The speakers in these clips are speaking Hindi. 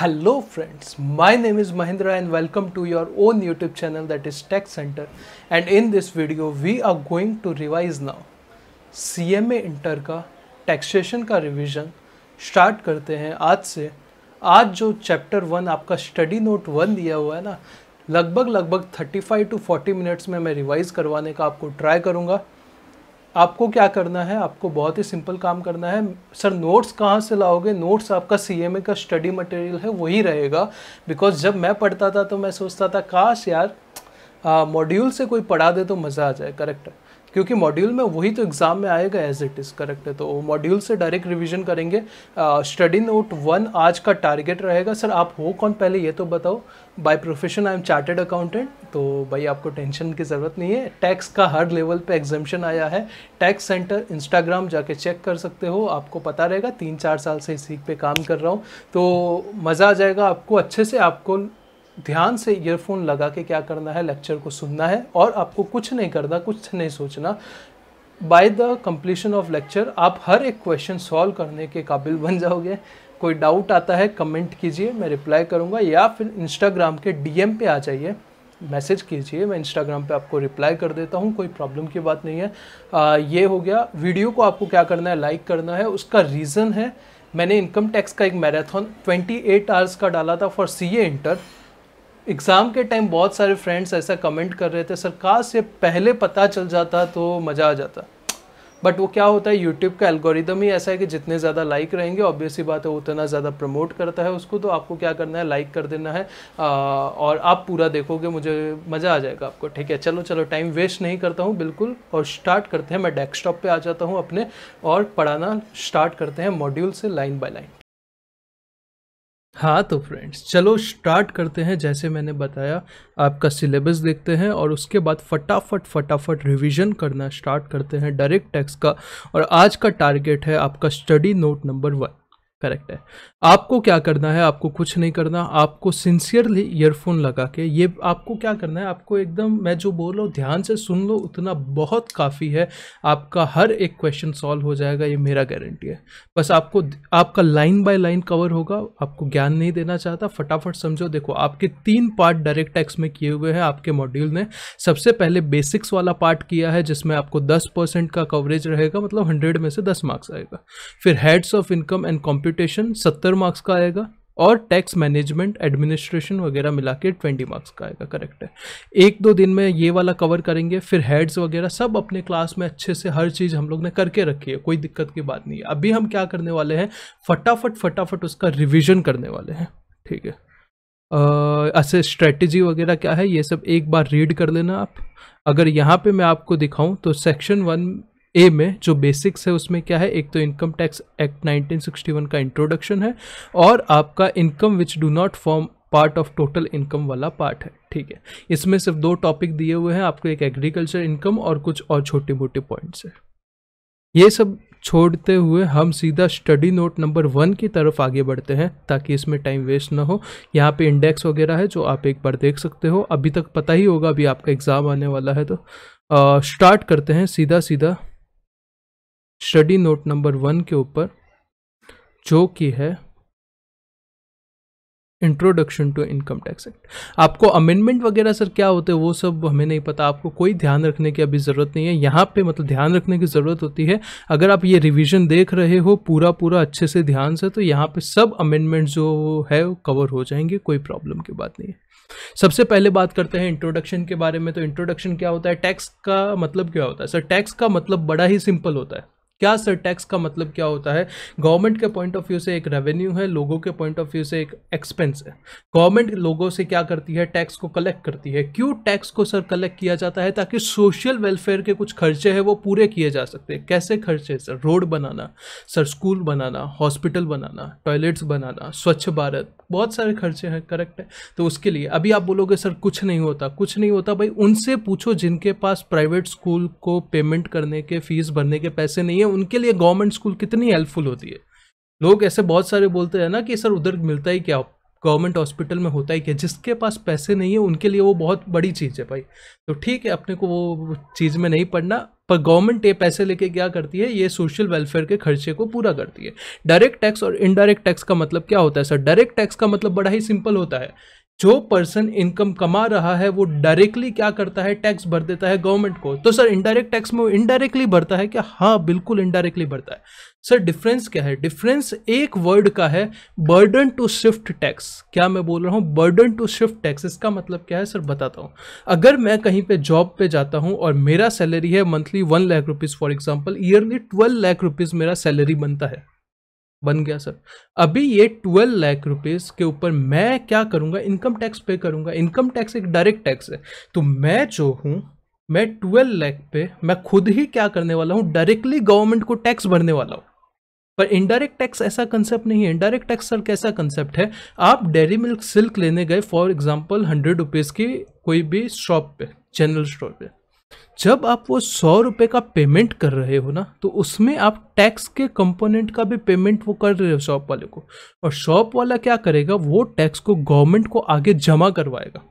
hello friends my name is Mahindra and welcome to your own YouTube channel that is tech centre and in this video we are going to revise now C M A inter का टैक्सेशन का रिवीजन स्टार्ट करते हैं आज से आज जो चैप्टर वन आपका स्टडी नोट वन दिया हुआ है ना लगभग लगभग thirty five to forty minutes में मैं रिवाइज़ करवाने का आपको ट्राई करूँगा आपको क्या करना है आपको बहुत ही सिंपल काम करना है सर नोट्स कहाँ से लाओगे नोट्स आपका सी का स्टडी मटेरियल है वही रहेगा बिकॉज जब मैं पढ़ता था तो मैं सोचता था काश यार मॉड्यूल से कोई पढ़ा दे तो मज़ा आ जाए करेक्ट है क्योंकि मॉड्यूल में वही तो एग्ज़ाम में आएगा एज इट इज़ करेक्ट है तो मॉड्यूल से डायरेक्ट रिवीजन करेंगे स्टडी नोट वन आज का टारगेट रहेगा सर आप हो कौन पहले ये तो बताओ by profession I am chartered accountant तो भाई आपको टेंशन की ज़रूरत नहीं है टैक्स का हर लेवल पे एग्जामेशन आया है टैक्स सेंटर इंस्टाग्राम जाके चेक कर सकते हो आपको पता रहेगा तीन चार साल से सीख पे काम कर रहा हूँ तो मज़ा आ जाएगा आपको अच्छे से आपको ध्यान से ईयरफोन लगा के क्या करना है लेक्चर को सुनना है और आपको कुछ नहीं करना कुछ नहीं सोचना by the completion of lecture आप हर एक क्वेश्चन सॉल्व करने के काबिल बन जाओगे कोई डाउट आता है कमेंट कीजिए मैं रिप्लाई करूँगा या फिर इंस्टाग्राम के डीएम पे आ जाइए मैसेज कीजिए मैं इंस्टाग्राम पे आपको रिप्लाई कर देता हूँ कोई प्रॉब्लम की बात नहीं है आ, ये हो गया वीडियो को आपको क्या करना है लाइक करना है उसका रीज़न है मैंने इनकम टैक्स का एक मैराथन 28 आवर्स का डाला था for C A inter exam के टाइम बहुत सारे फ्रेंड्स ऐसा कमेंट कर रहे थे सर से पहले पता चल जाता तो मज़ा आ जाता बट वो क्या होता है यूट्यूब का एल्गोरिदम ही ऐसा है कि जितने ज़्यादा लाइक रहेंगे ऑब्वियसली बात है उतना ज़्यादा प्रमोट करता है उसको तो आपको क्या करना है लाइक कर देना है आ, और आप पूरा देखोगे मुझे मज़ा आ जाएगा आपको ठीक है चलो चलो टाइम वेस्ट नहीं करता हूँ बिल्कुल और स्टार्ट करते हैं मैं डेस्कटॉप पर आ जाता हूँ अपने और पढ़ाना स्टार्ट करते हैं मॉड्यूल से लाइन बाय लाइन हाँ तो फ्रेंड्स चलो स्टार्ट करते हैं जैसे मैंने बताया आपका सिलेबस देखते हैं और उसके बाद फटाफट फटाफट रिवीजन करना स्टार्ट करते हैं डायरेक्ट टैक्स का और आज का टारगेट है आपका study note number one correct है आपको क्या करना है आपको कुछ नहीं करना आपको सिंसियरली ईयरफोन लगा के ये आपको क्या करना है आपको एकदम मैं जो बोल रहा हूँ ध्यान से सुन लो उतना बहुत काफ़ी है आपका हर एक क्वेश्चन सॉल्व हो जाएगा ये मेरा गारंटी है बस आपको आपका लाइन बाय लाइन कवर होगा आपको ज्ञान नहीं देना चाहता फटाफट समझो देखो आपके तीन पार्ट डायरेक्ट टैक्स में किए हुए हैं आपके मॉड्यूल ने सबसे पहले बेसिक्स वाला पार्ट किया है जिसमें आपको दस परसेंट का कवरेज रहेगा मतलब हंड्रेड में से दस मार्क्स आएगा फिर heads of income and compute computation सत्तर मार्क्स का आएगा और टैक्स मैनेजमेंट एडमिनिस्ट्रेशन वगैरह मिला के ट्वेंटी मार्क्स का आएगा करेक्ट है एक दो दिन में ये वाला कवर करेंगे फिर हेड्स वगैरह सब अपने क्लास में अच्छे से हर चीज़ हम लोग ने करके रखी है कोई दिक्कत की बात नहीं है अभी हम क्या करने वाले हैं फटाफट फटाफट उसका रिविजन करने वाले हैं ठीक है ऐसे स्ट्रेटजी वगैरह क्या है ये सब एक बार रीड कर लेना आप अगर यहाँ पे मैं आपको दिखाऊं तो सेक्शन वन ए में जो बेसिक्स है उसमें क्या है एक तो इनकम टैक्स एक्ट 1961 का इंट्रोडक्शन है और आपका income which do not form part of total income वाला पार्ट है ठीक है इसमें सिर्फ दो टॉपिक दिए हुए हैं आपको एक एग्रीकल्चर इनकम और कुछ और छोटे मोटे पॉइंट्स है ये सब छोड़ते हुए हम सीधा स्टडी नोट नंबर वन की तरफ आगे बढ़ते हैं ताकि इसमें टाइम वेस्ट ना हो यहाँ पे इंडेक्स वगैरह है जो आप एक बार देख सकते हो अभी तक पता ही होगा अभी आपका एग्ज़ाम आने वाला है तो स्टार्ट करते हैं सीधा सीधा स्टडी नोट नंबर वन के ऊपर जो कि है introduction to income tax act आपको अमेंडमेंट वगैरह सर क्या होते हैं वो सब हमें नहीं पता आपको कोई ध्यान रखने की अभी ज़रूरत नहीं है यहाँ पे मतलब ध्यान रखने की ज़रूरत होती है अगर आप ये रिवीजन देख रहे हो पूरा पूरा अच्छे से ध्यान से तो यहाँ पे सब अमेंडमेंट जो है कवर हो जाएंगे कोई प्रॉब्लम की बात नहीं है सबसे पहले बात करते हैं इंट्रोडक्शन के बारे में तो इंट्रोडक्शन क्या होता है टैक्स का मतलब क्या होता है सर टैक्स का मतलब बड़ा ही सिंपल होता है क्या सर टैक्स का मतलब क्या होता है गवर्नमेंट के पॉइंट ऑफ व्यू से एक रेवेन्यू है लोगों के पॉइंट ऑफ व्यू से एक एक्सपेंस है गवर्नमेंट लोगों से क्या करती है टैक्स को कलेक्ट करती है क्यों टैक्स को सर कलेक्ट किया जाता है ताकि सोशल वेलफेयर के कुछ खर्चे हैं वो पूरे किए जा सकते हैं कैसे खर्चे सर रोड बनाना सर स्कूल बनाना हॉस्पिटल बनाना टॉयलेट्स बनाना स्वच्छ भारत बहुत सारे खर्चे हैं करेक्ट है तो उसके लिए अभी आप बोलोगे सर कुछ नहीं होता कुछ नहीं होता भाई उनसे पूछो जिनके पास प्राइवेट स्कूल को पेमेंट करने के फीस भरने के पैसे नहीं है उनके लिए गवर्नमेंट स्कूल कितनी हेल्पफुल होती है लोग ऐसे बहुत सारे बोलते हैं ना कि सर उधर मिलता ही क्या गवर्नमेंट हॉस्पिटल में होता ही क्या जिसके पास पैसे नहीं है उनके लिए वो बहुत बड़ी चीज़ है भाई तो ठीक है अपने को वो चीज़ में नहीं पड़ना पर गवर्नमेंट ये पैसे लेके क्या करती है ये सोशल वेलफेयर के खर्चे को पूरा करती है डायरेक्ट टैक्स और इनडायरेक्ट टैक्स का मतलब क्या होता है सर डायरेक्ट टैक्स का मतलब बड़ा ही सिंपल होता है जो पर्सन इनकम कमा रहा है वो डायरेक्टली क्या करता है टैक्स भर देता है गवर्नमेंट को तो सर इनडायरेक्ट टैक्स में वो इनडायरेक्टली भरता है क्या हाँ बिल्कुल इनडायरेक्टली भरता है सर डिफरेंस क्या है डिफरेंस एक वर्ड का है बर्डन टू शिफ्ट टैक्स क्या मैं बोल रहा हूँ बर्डन टू शिफ्ट टैक्स इसका मतलब क्या है सर बताता हूँ अगर मैं कहीं पे जॉब पे जाता हूँ और मेरा सैलरी है monthly one lakh rupees for example yearly twelve lakh rupees मेरा सैलरी बनता है बन गया सर अभी ये ट्वेल्व लाख रुपीस के ऊपर मैं क्या करूँगा इनकम टैक्स पे करूँगा इनकम टैक्स एक डायरेक्ट टैक्स है तो मैं जो हूँ मैं ट्वेल्व लाख पे मैं खुद ही क्या करने वाला हूँ डायरेक्टली गवर्नमेंट को टैक्स भरने वाला हूँ पर इनडायरेक्ट टैक्स ऐसा कंसेप्ट नहीं है इनडायरेक्ट टैक्स सर कैसा कंसेप्ट है आप डेयरी मिल्क सिल्क लेने गए फॉर एग्जाम्पल हंड्रेड रुपीज़ की कोई भी शॉप पे जनरल स्टोर पे जब आप वो सौ रुपये का पेमेंट कर रहे हो ना तो उसमें आप टैक्स के कंपोनेंट का भी पेमेंट वो कर रहे हो शॉप वाले को और शॉप वाला क्या करेगा वो टैक्स को गवर्नमेंट को आगे जमा करवाएगा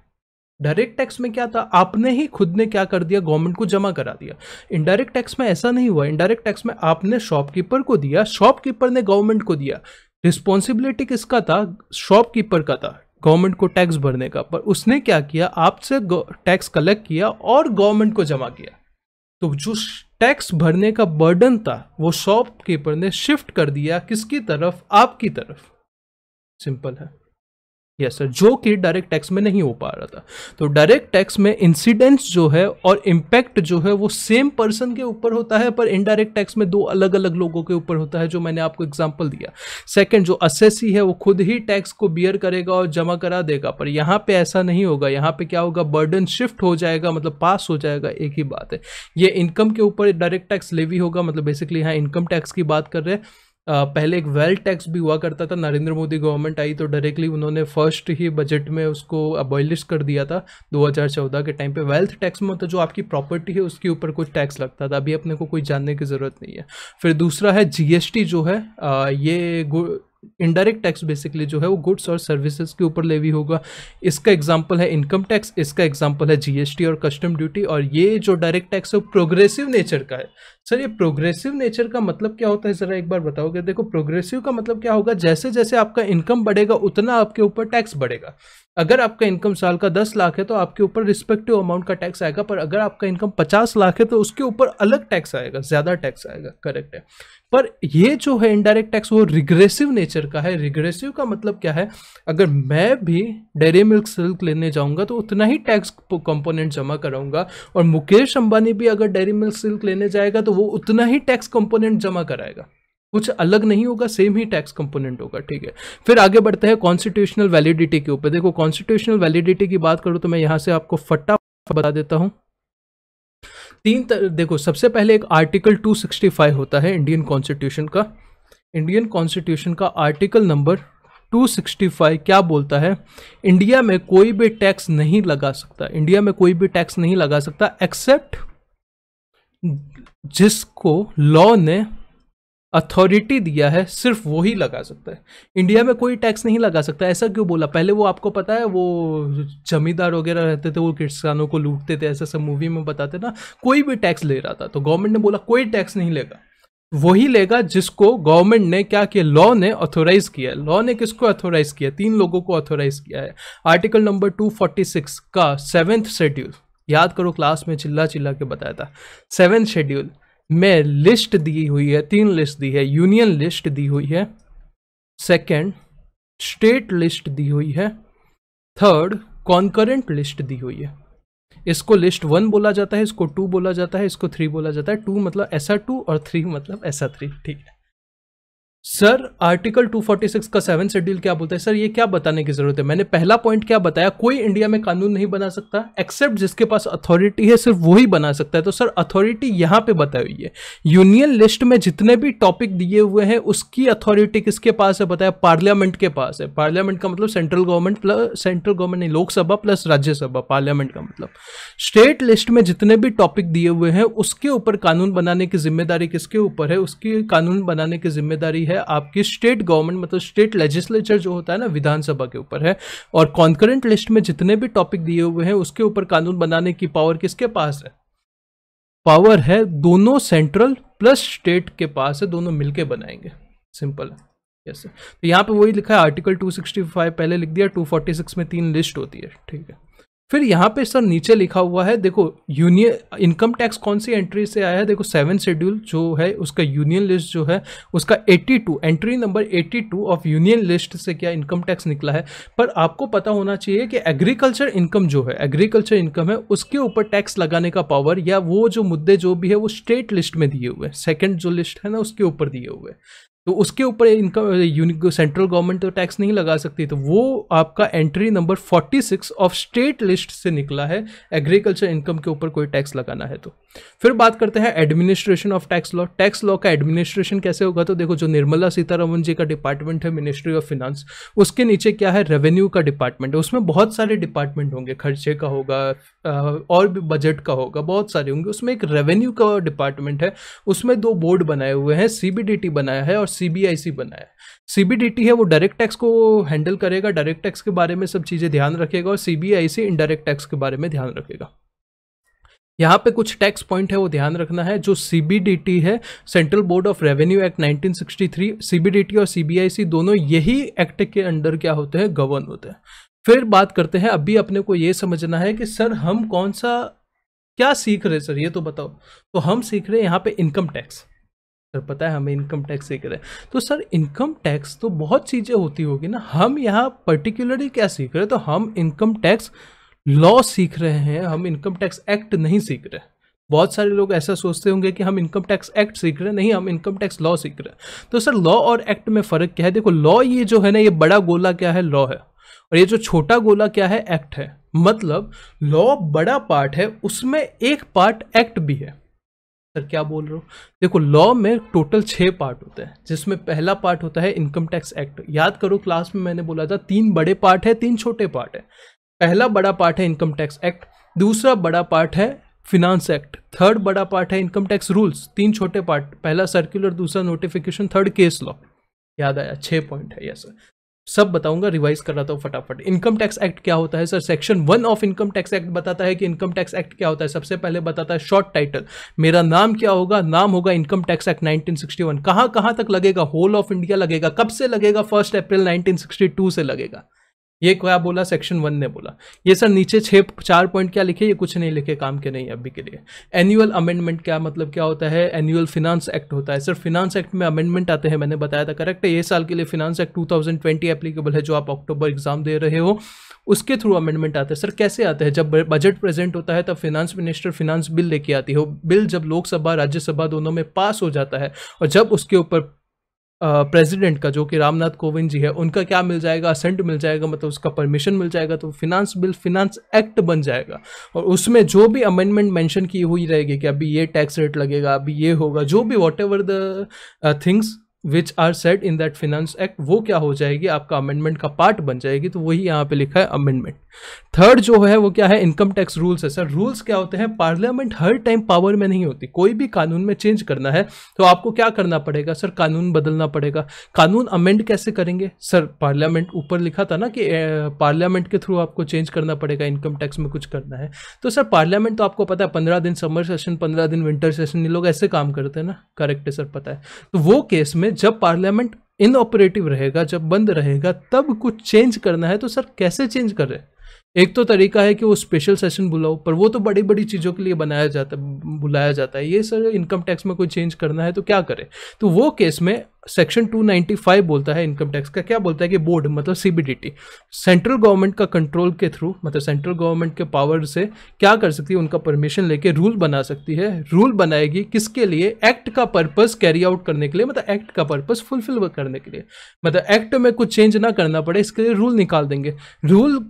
डायरेक्ट टैक्स में क्या था आपने ही खुद ने क्या कर दिया गवर्नमेंट को जमा करा दिया इनडायरेक्ट टैक्स में ऐसा नहीं हुआ इनडायरेक्ट टैक्स में आपने शॉपकीपर को दिया शॉपकीपर ने गवर्नमेंट को दिया रिस्पॉन्सिबिलिटी किसका था शॉपकीपर का था गवर्नमेंट को टैक्स भरने का पर उसने क्या किया आपसे टैक्स कलेक्ट किया और गवर्नमेंट को जमा किया तो जो टैक्स भरने का बर्डन था वो शॉपकीपर ने शिफ्ट कर दिया किसकी तरफ आपकी तरफ सिंपल है यस सर जो कि डायरेक्ट टैक्स में नहीं हो पा रहा था तो डायरेक्ट टैक्स में इंसिडेंस जो है और इम्पैक्ट जो है वो सेम पर्सन के ऊपर होता है पर इनडायरेक्ट टैक्स में दो अलग अलग लोगों के ऊपर होता है जो मैंने आपको एग्जाम्पल दिया सेकेंड जो असेसी है वो खुद ही टैक्स को बियर करेगा और जमा करा देगा पर यहाँ पर ऐसा नहीं होगा यहाँ पर क्या होगा बर्डन शिफ्ट हो जाएगा मतलब पास हो जाएगा एक ही बात है ये इनकम के ऊपर डायरेक्ट टैक्स लेवी होगा मतलब बेसिकली यहाँ इनकम टैक्स की बात कर रहे हैं पहले एक वेल्थ टैक्स भी हुआ करता था नरेंद्र मोदी गवर्नमेंट आई तो डायरेक्टली उन्होंने फर्स्ट ही बजट में उसको अबॉलिश कर दिया था 2014 के टाइम पे वेल्थ टैक्स में मतलब तो जो आपकी प्रॉपर्टी है उसके ऊपर कुछ टैक्स लगता था अभी अपने को कोई जानने की ज़रूरत नहीं है फिर दूसरा है जीएसटी जो है ये इनडायरेक्ट टैक्स बेसिकली जो है वो गुड्स और सर्विसेज के ऊपर लेवी होगा इसका एग्जांपल है इनकम टैक्स इसका एग्जांपल है जीएसटी और कस्टम ड्यूटी और ये जो डायरेक्ट टैक्स है वो प्रोग्रेसिव नेचर का है सर ये प्रोग्रेसिव नेचर का मतलब क्या होता है ज़रा एक बार बताओगे देखो प्रोग्रेसिव का मतलब क्या होगा जैसे जैसे आपका इनकम बढ़ेगा उतना आपके ऊपर टैक्स बढ़ेगा अगर आपका इनकम साल का दस लाख है तो आपके ऊपर रिस्पेक्टिव अमाउंट का टैक्स आएगा पर अगर आपका इनकम पचास लाख है तो उसके ऊपर अलग टैक्स आएगा ज़्यादा टैक्स आएगा करेक्ट है पर ये जो है इनडायरेक्ट टैक्स वो रिग्रेसिव नेचर का है रिग्रेसिव का मतलब क्या है अगर मैं भी डेयरी मिल्क सिल्क लेने जाऊंगा तो उतना ही टैक्स कंपोनेंट जमा कराऊंगा और मुकेश अंबानी भी अगर डेयरी मिल्क सिल्क लेने जाएगा तो वो उतना ही टैक्स कंपोनेंट जमा कराएगा कुछ अलग नहीं होगा सेम ही टैक्स कंपोनेंट होगा ठीक है फिर आगे बढ़ते हैं कॉन्स्टिट्यूशनल वैलिडिटी के ऊपर देखो कॉन्स्टिट्यूशनल वैलिडिटी की बात करूं तो मैं यहां से आपको फटा बता देता हूं तीन तर, देखो सबसे पहले एक आर्टिकल 265 होता है इंडियन कॉन्स्टिट्यूशन का इंडियन कॉन्स्टिट्यूशन का आर्टिकल नंबर 265 क्या बोलता है इंडिया में कोई भी टैक्स नहीं लगा सकता इंडिया में कोई भी टैक्स नहीं लगा सकता एक्सेप्ट जिसको लॉ ने अथॉरिटी दिया है सिर्फ वो ही लगा सकता है इंडिया में कोई टैक्स नहीं लगा सकता ऐसा क्यों बोला पहले वो आपको पता है वो जमींदार वगैरह रहते थे वो किसानों को लूटते थे ऐसा सब मूवी में बताते ना कोई भी टैक्स ले रहा था तो गवर्नमेंट ने बोला कोई टैक्स नहीं लेगा वही लेगा जिसको गवर्नमेंट ने क्या किया लॉ ने ऑथोराइज किया लॉ ने किसको ऑथोराइज किया तीन लोगों को ऑथोराइज किया है आर्टिकल नंबर 246 का सेवेंथ शेड्यूल याद करो क्लास में चिल्ला चिल्ला के बताया था सेवेंथ शेड्यूल में लिस्ट दी हुई है तीन लिस्ट दी है यूनियन लिस्ट दी हुई है सेकंड स्टेट लिस्ट दी हुई है थर्ड कॉन्करेंट लिस्ट दी हुई है इसको लिस्ट वन बोला जाता है इसको टू बोला जाता है इसको थ्री बोला जाता है टू मतलब ऐसा टू और थ्री मतलब ऐसा थ्री ठीक है सर आर्टिकल 246 का सेवन शेड्यूल क्या बोलता है सर ये क्या बताने की जरूरत है मैंने पहला पॉइंट क्या बताया कोई इंडिया में कानून नहीं बना सकता एक्सेप्ट जिसके पास अथॉरिटी है सिर्फ वही बना सकता है तो सर अथॉरिटी यहाँ पे बताई हुई है यूनियन लिस्ट में जितने भी टॉपिक दिए हुए हैं उसकी अथॉरिटी किसके पास है बताया पार्लियामेंट के पास है पार्लियामेंट का मतलब central government plus central government नहीं लोकसभा प्लस राज्यसभा पार्लियामेंट का मतलब स्टेट लिस्ट में जितने भी टॉपिक दिए हुए हैं उसके ऊपर कानून बनाने की जिम्मेदारी किसके ऊपर है उसकी कानून बनाने की जिम्मेदारी है आपकी स्टेट गवर्नमेंट मतलब स्टेट लेजिस्लेचर जो होता है ना विधानसभा के ऊपर है और कॉन्करेंट लिस्ट में जितने भी टॉपिक दिए हुए हैं उसके ऊपर कानून बनाने की पावर किसके पास है पावर है दोनों सेंट्रल प्लस स्टेट के पास है दोनों मिलके बनाएंगे सिंपल है यस तो यहाँ पे वही लिखा है आर्टिकल 265 पहले लिख दिया 246 में तीन लिस्ट होती है ठीक है फिर यहाँ पे सर नीचे लिखा हुआ है देखो यूनियन इनकम टैक्स कौन सी एंट्री से आया है देखो सेवन शेड्यूल जो है उसका यूनियन लिस्ट जो है उसका 82 entry number 82 of union list से क्या इनकम टैक्स निकला है पर आपको पता होना चाहिए कि एग्रीकल्चर इनकम जो है एग्रीकल्चर इनकम है उसके ऊपर टैक्स लगाने का पावर या वो जो मुद्दे जो भी है वो स्टेट लिस्ट में दिए हुए हैं सेकेंड जो लिस्ट है ना उसके ऊपर दिए हुए तो उसके ऊपर इनकम सेंट्रल गवर्नमेंट तो टैक्स नहीं लगा सकती तो वो आपका entry number 46 of state list से निकला है एग्रीकल्चर इनकम के ऊपर कोई टैक्स लगाना है तो फिर बात करते हैं administration of tax law tax law का एडमिनिस्ट्रेशन कैसे होगा तो देखो जो निर्मला सीतारमन जी का डिपार्टमेंट है मिनिस्ट्री ऑफ फिनांस उसके नीचे क्या है रेवेन्यू का डिपार्टमेंट है उसमें बहुत सारे डिपार्टमेंट होंगे खर्चे का होगा और भी बजट का होगा बहुत सारे होंगे उसमें एक रेवेन्यू का डिपार्टमेंट है उसमें दो बोर्ड बनाए हुए हैं सीबीडीटी बनाया है और और सीबीआईसी बना है सीबीडीटी है वो डायरेक्ट टैक्स को हैंडल करेगा डायरेक्ट टैक्स के बारे में सब चीज़ें ध्यान रखेगा और सीबीआईसी इनडायरेक्ट टैक्स के बारे में ध्यान रखेगा यहाँ पे कुछ टैक्स पॉइंट है वो ध्यान रखना है जो सी है central board of revenue act 1963 CBDT और सीबीआईसी दोनों यही एक्ट के अंडर क्या होते हैं गवर्न होते हैं फिर बात करते हैं अभी अपने को ये समझना है कि सर हम कौन सा क्या सीख रहे सर ये तो बताओ तो हम सीख रहे हैं यहाँ पे इनकम टैक्स सर पता है हमें इनकम टैक्स से करें तो सर इनकम टैक्स तो बहुत चीज़ें होती होगी ना हम यहाँ पर्टिकुलरली क्या सीख रहे हैं तो हम इनकम टैक्स लॉ सीख रहे हैं हम इनकम टैक्स एक्ट नहीं सीख रहे बहुत सारे लोग ऐसा सोचते होंगे कि हम इनकम टैक्स एक्ट सीख रहे हैं नहीं हम इनकम टैक्स लॉ सीख रहे हैं तो सर लॉ और एक्ट में फ़र्क क्या है देखो लॉ ये जो है ना ये बड़ा गोला क्या है लॉ है और ये जो छोटा गोला क्या है एक्ट है मतलब लॉ बड़ा पार्ट है उसमें एक पार्ट एक्ट भी है सर क्या बोल रहे हो देखो लॉ में टोटल छः पार्ट होते हैं जिसमें पहला पार्ट होता है इनकम टैक्स एक्ट याद करो क्लास में मैंने बोला था तीन बड़े पार्ट है तीन छोटे पार्ट है पहला बड़ा पार्ट है इनकम टैक्स एक्ट दूसरा बड़ा पार्ट है फिनांस एक्ट थर्ड बड़ा पार्ट है इनकम टैक्स रूल्स तीन छोटे पार्ट पहला सर्कुलर दूसरा नोटिफिकेशन थर्ड केस लॉ याद आया छः पॉइंट है यस सर सब बताऊंगा रिवाइज कर रहा था फटाफट इनकम टैक्स एक्ट क्या होता है sir section one of income tax act बताता है कि इनकम टैक्स एक्ट क्या होता है सबसे पहले बताता है शॉर्ट टाइटल मेरा नाम क्या होगा नाम होगा इनकम टैक्स एक्ट 1961 कहां कहां तक लगेगा होल ऑफ इंडिया लगेगा कब से लगेगा फर्स्ट अप्रैल 1962 से लगेगा ये क्या बोला सेक्शन वन ने बोला ये सर नीचे छः चार पॉइंट क्या लिखे ये कुछ नहीं लिखे काम के नहीं अभी के लिए एनुअल अमेंडमेंट क्या मतलब क्या होता है एनुअल फिनांस एक्ट होता है सर फिनांस एक्ट में अमेंडमेंट आते हैं मैंने बताया था करेक्ट है ये साल के लिए फिनांस एक्ट 2020 एप्लीकेबल है जो आप अक्टूबर एग्जाम दे रहे हो उसके थ्रू अमेंडमेंट आते हैं सर कैसे आते हैं जब बजट प्रेजेंट होता है तब फिनांस मिनिस्टर फिनांस बिल लेके आती हो बिल जब लोकसभा राज्यसभा दोनों में पास हो जाता है और जब उसके ऊपर प्रेसिडेंट का जो कि रामनाथ कोविंद जी है उनका क्या मिल जाएगा असेंट मिल जाएगा मतलब उसका परमिशन मिल जाएगा तो फिनांस बिल फिनांस एक्ट बन जाएगा और उसमें जो भी अमेंडमेंट मेंशन की हुई रहेगी कि अभी ये टैक्स रेट लगेगा अभी ये होगा जो भी whatever the things which are set in that finance act वो क्या हो जाएगी आपका अमेंडमेंट का पार्ट बन जाएगी तो वही यहाँ पे लिखा है अमेंडमेंट थर्ड जो है वो क्या है इनकम टैक्स रूल्स है सर रूल्स क्या होते हैं पार्लियामेंट हर टाइम पावर में नहीं होती कोई भी कानून में चेंज करना है तो आपको क्या करना पड़ेगा सर कानून बदलना पड़ेगा कानून अमेंड कैसे करेंगे सर पार्लियामेंट ऊपर लिखा था ना कि पार्लियामेंट के थ्रू आपको चेंज करना पड़ेगा इनकम टैक्स में कुछ करना है तो सर पार्लियामेंट तो आपको पता है पंद्रह दिन समर सेशन पंद्रह दिन विंटर सेशन ये लोग ऐसे काम करते हैं ना करेक्ट है सर पता है तो वो केस में में जब पार्लियामेंट इनऑपरेटिव रहेगा जब बंद रहेगा तब कुछ चेंज करना है तो सर कैसे चेंज करें एक तो तरीका है कि वो स्पेशल सेशन बुलाओ पर वो तो बड़ी बड़ी चीज़ों के लिए बनाया जाता बुलाया जाता है ये सर इनकम टैक्स में कोई चेंज करना है तो क्या करें तो वो केस में सेक्शन 295 बोलता है इनकम टैक्स का क्या बोलता है कि बोर्ड मतलब सीबीडीटी सेंट्रल गवर्नमेंट का कंट्रोल के थ्रू मतलब सेंट्रल गवर्नमेंट के पावर से क्या कर सकती है उनका परमिशन लेके रूल बना सकती है रूल बनाएगी किसके लिए एक्ट का पर्पस कैरी आउट करने के लिए मतलब एक्ट का पर्पस फुलफिल करने के लिए मतलब एक्ट में कुछ चेंज ना करना पड़े इसके लिए रूल निकाल देंगे रूल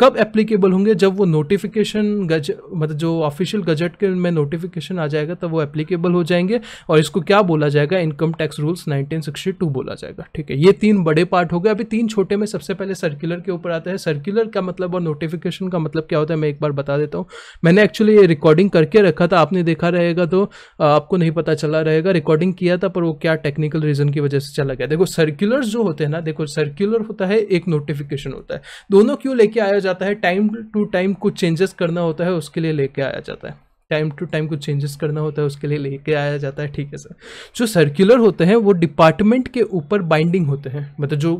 कब एप्लीकेबल होंगे जब वो नोटिफिकेशन गज मतलब जो ऑफिशियल गजट के में नोटिफिकेशन आ जाएगा तब वो एप्लीकेबल हो जाएंगे और इसको क्या बोला जाएगा इनकम टैक्स रूल्स 1962 बोला जाएगा ठीक है ये तीन बड़े पार्ट हो गए अभी तीन छोटे में सबसे पहले सर्कुलर के ऊपर आता है सर्कुलर का मतलब और नोटिफिकेशन का मतलब क्या होता है मैं एक बार बता देता हूँ मैंने एक्चुअली ये रिकॉर्डिंग करके रखा था आपने देखा रहेगा तो आपको नहीं पता चला रहेगा रिकॉर्डिंग किया था पर वो क्या टेक्निकल रीजन की वजह से चला गया देखो सर्कुलर जो होते हैं ना देखो सर्कुलर होता है एक नोटिफिकेशन होता है दोनों क्यों लेके आया जाता है टाइम टू टाइम कुछ चेंजेस करना होता है उसके लिए लेके आया जाता है टाइम टू टाइम कुछ चेंजेस करना होता है उसके लिए लेके आया जाता है ठीक है सर जो सर्कुलर होते हैं वो डिपार्टमेंट के ऊपर बाइंडिंग होते हैं मतलब जो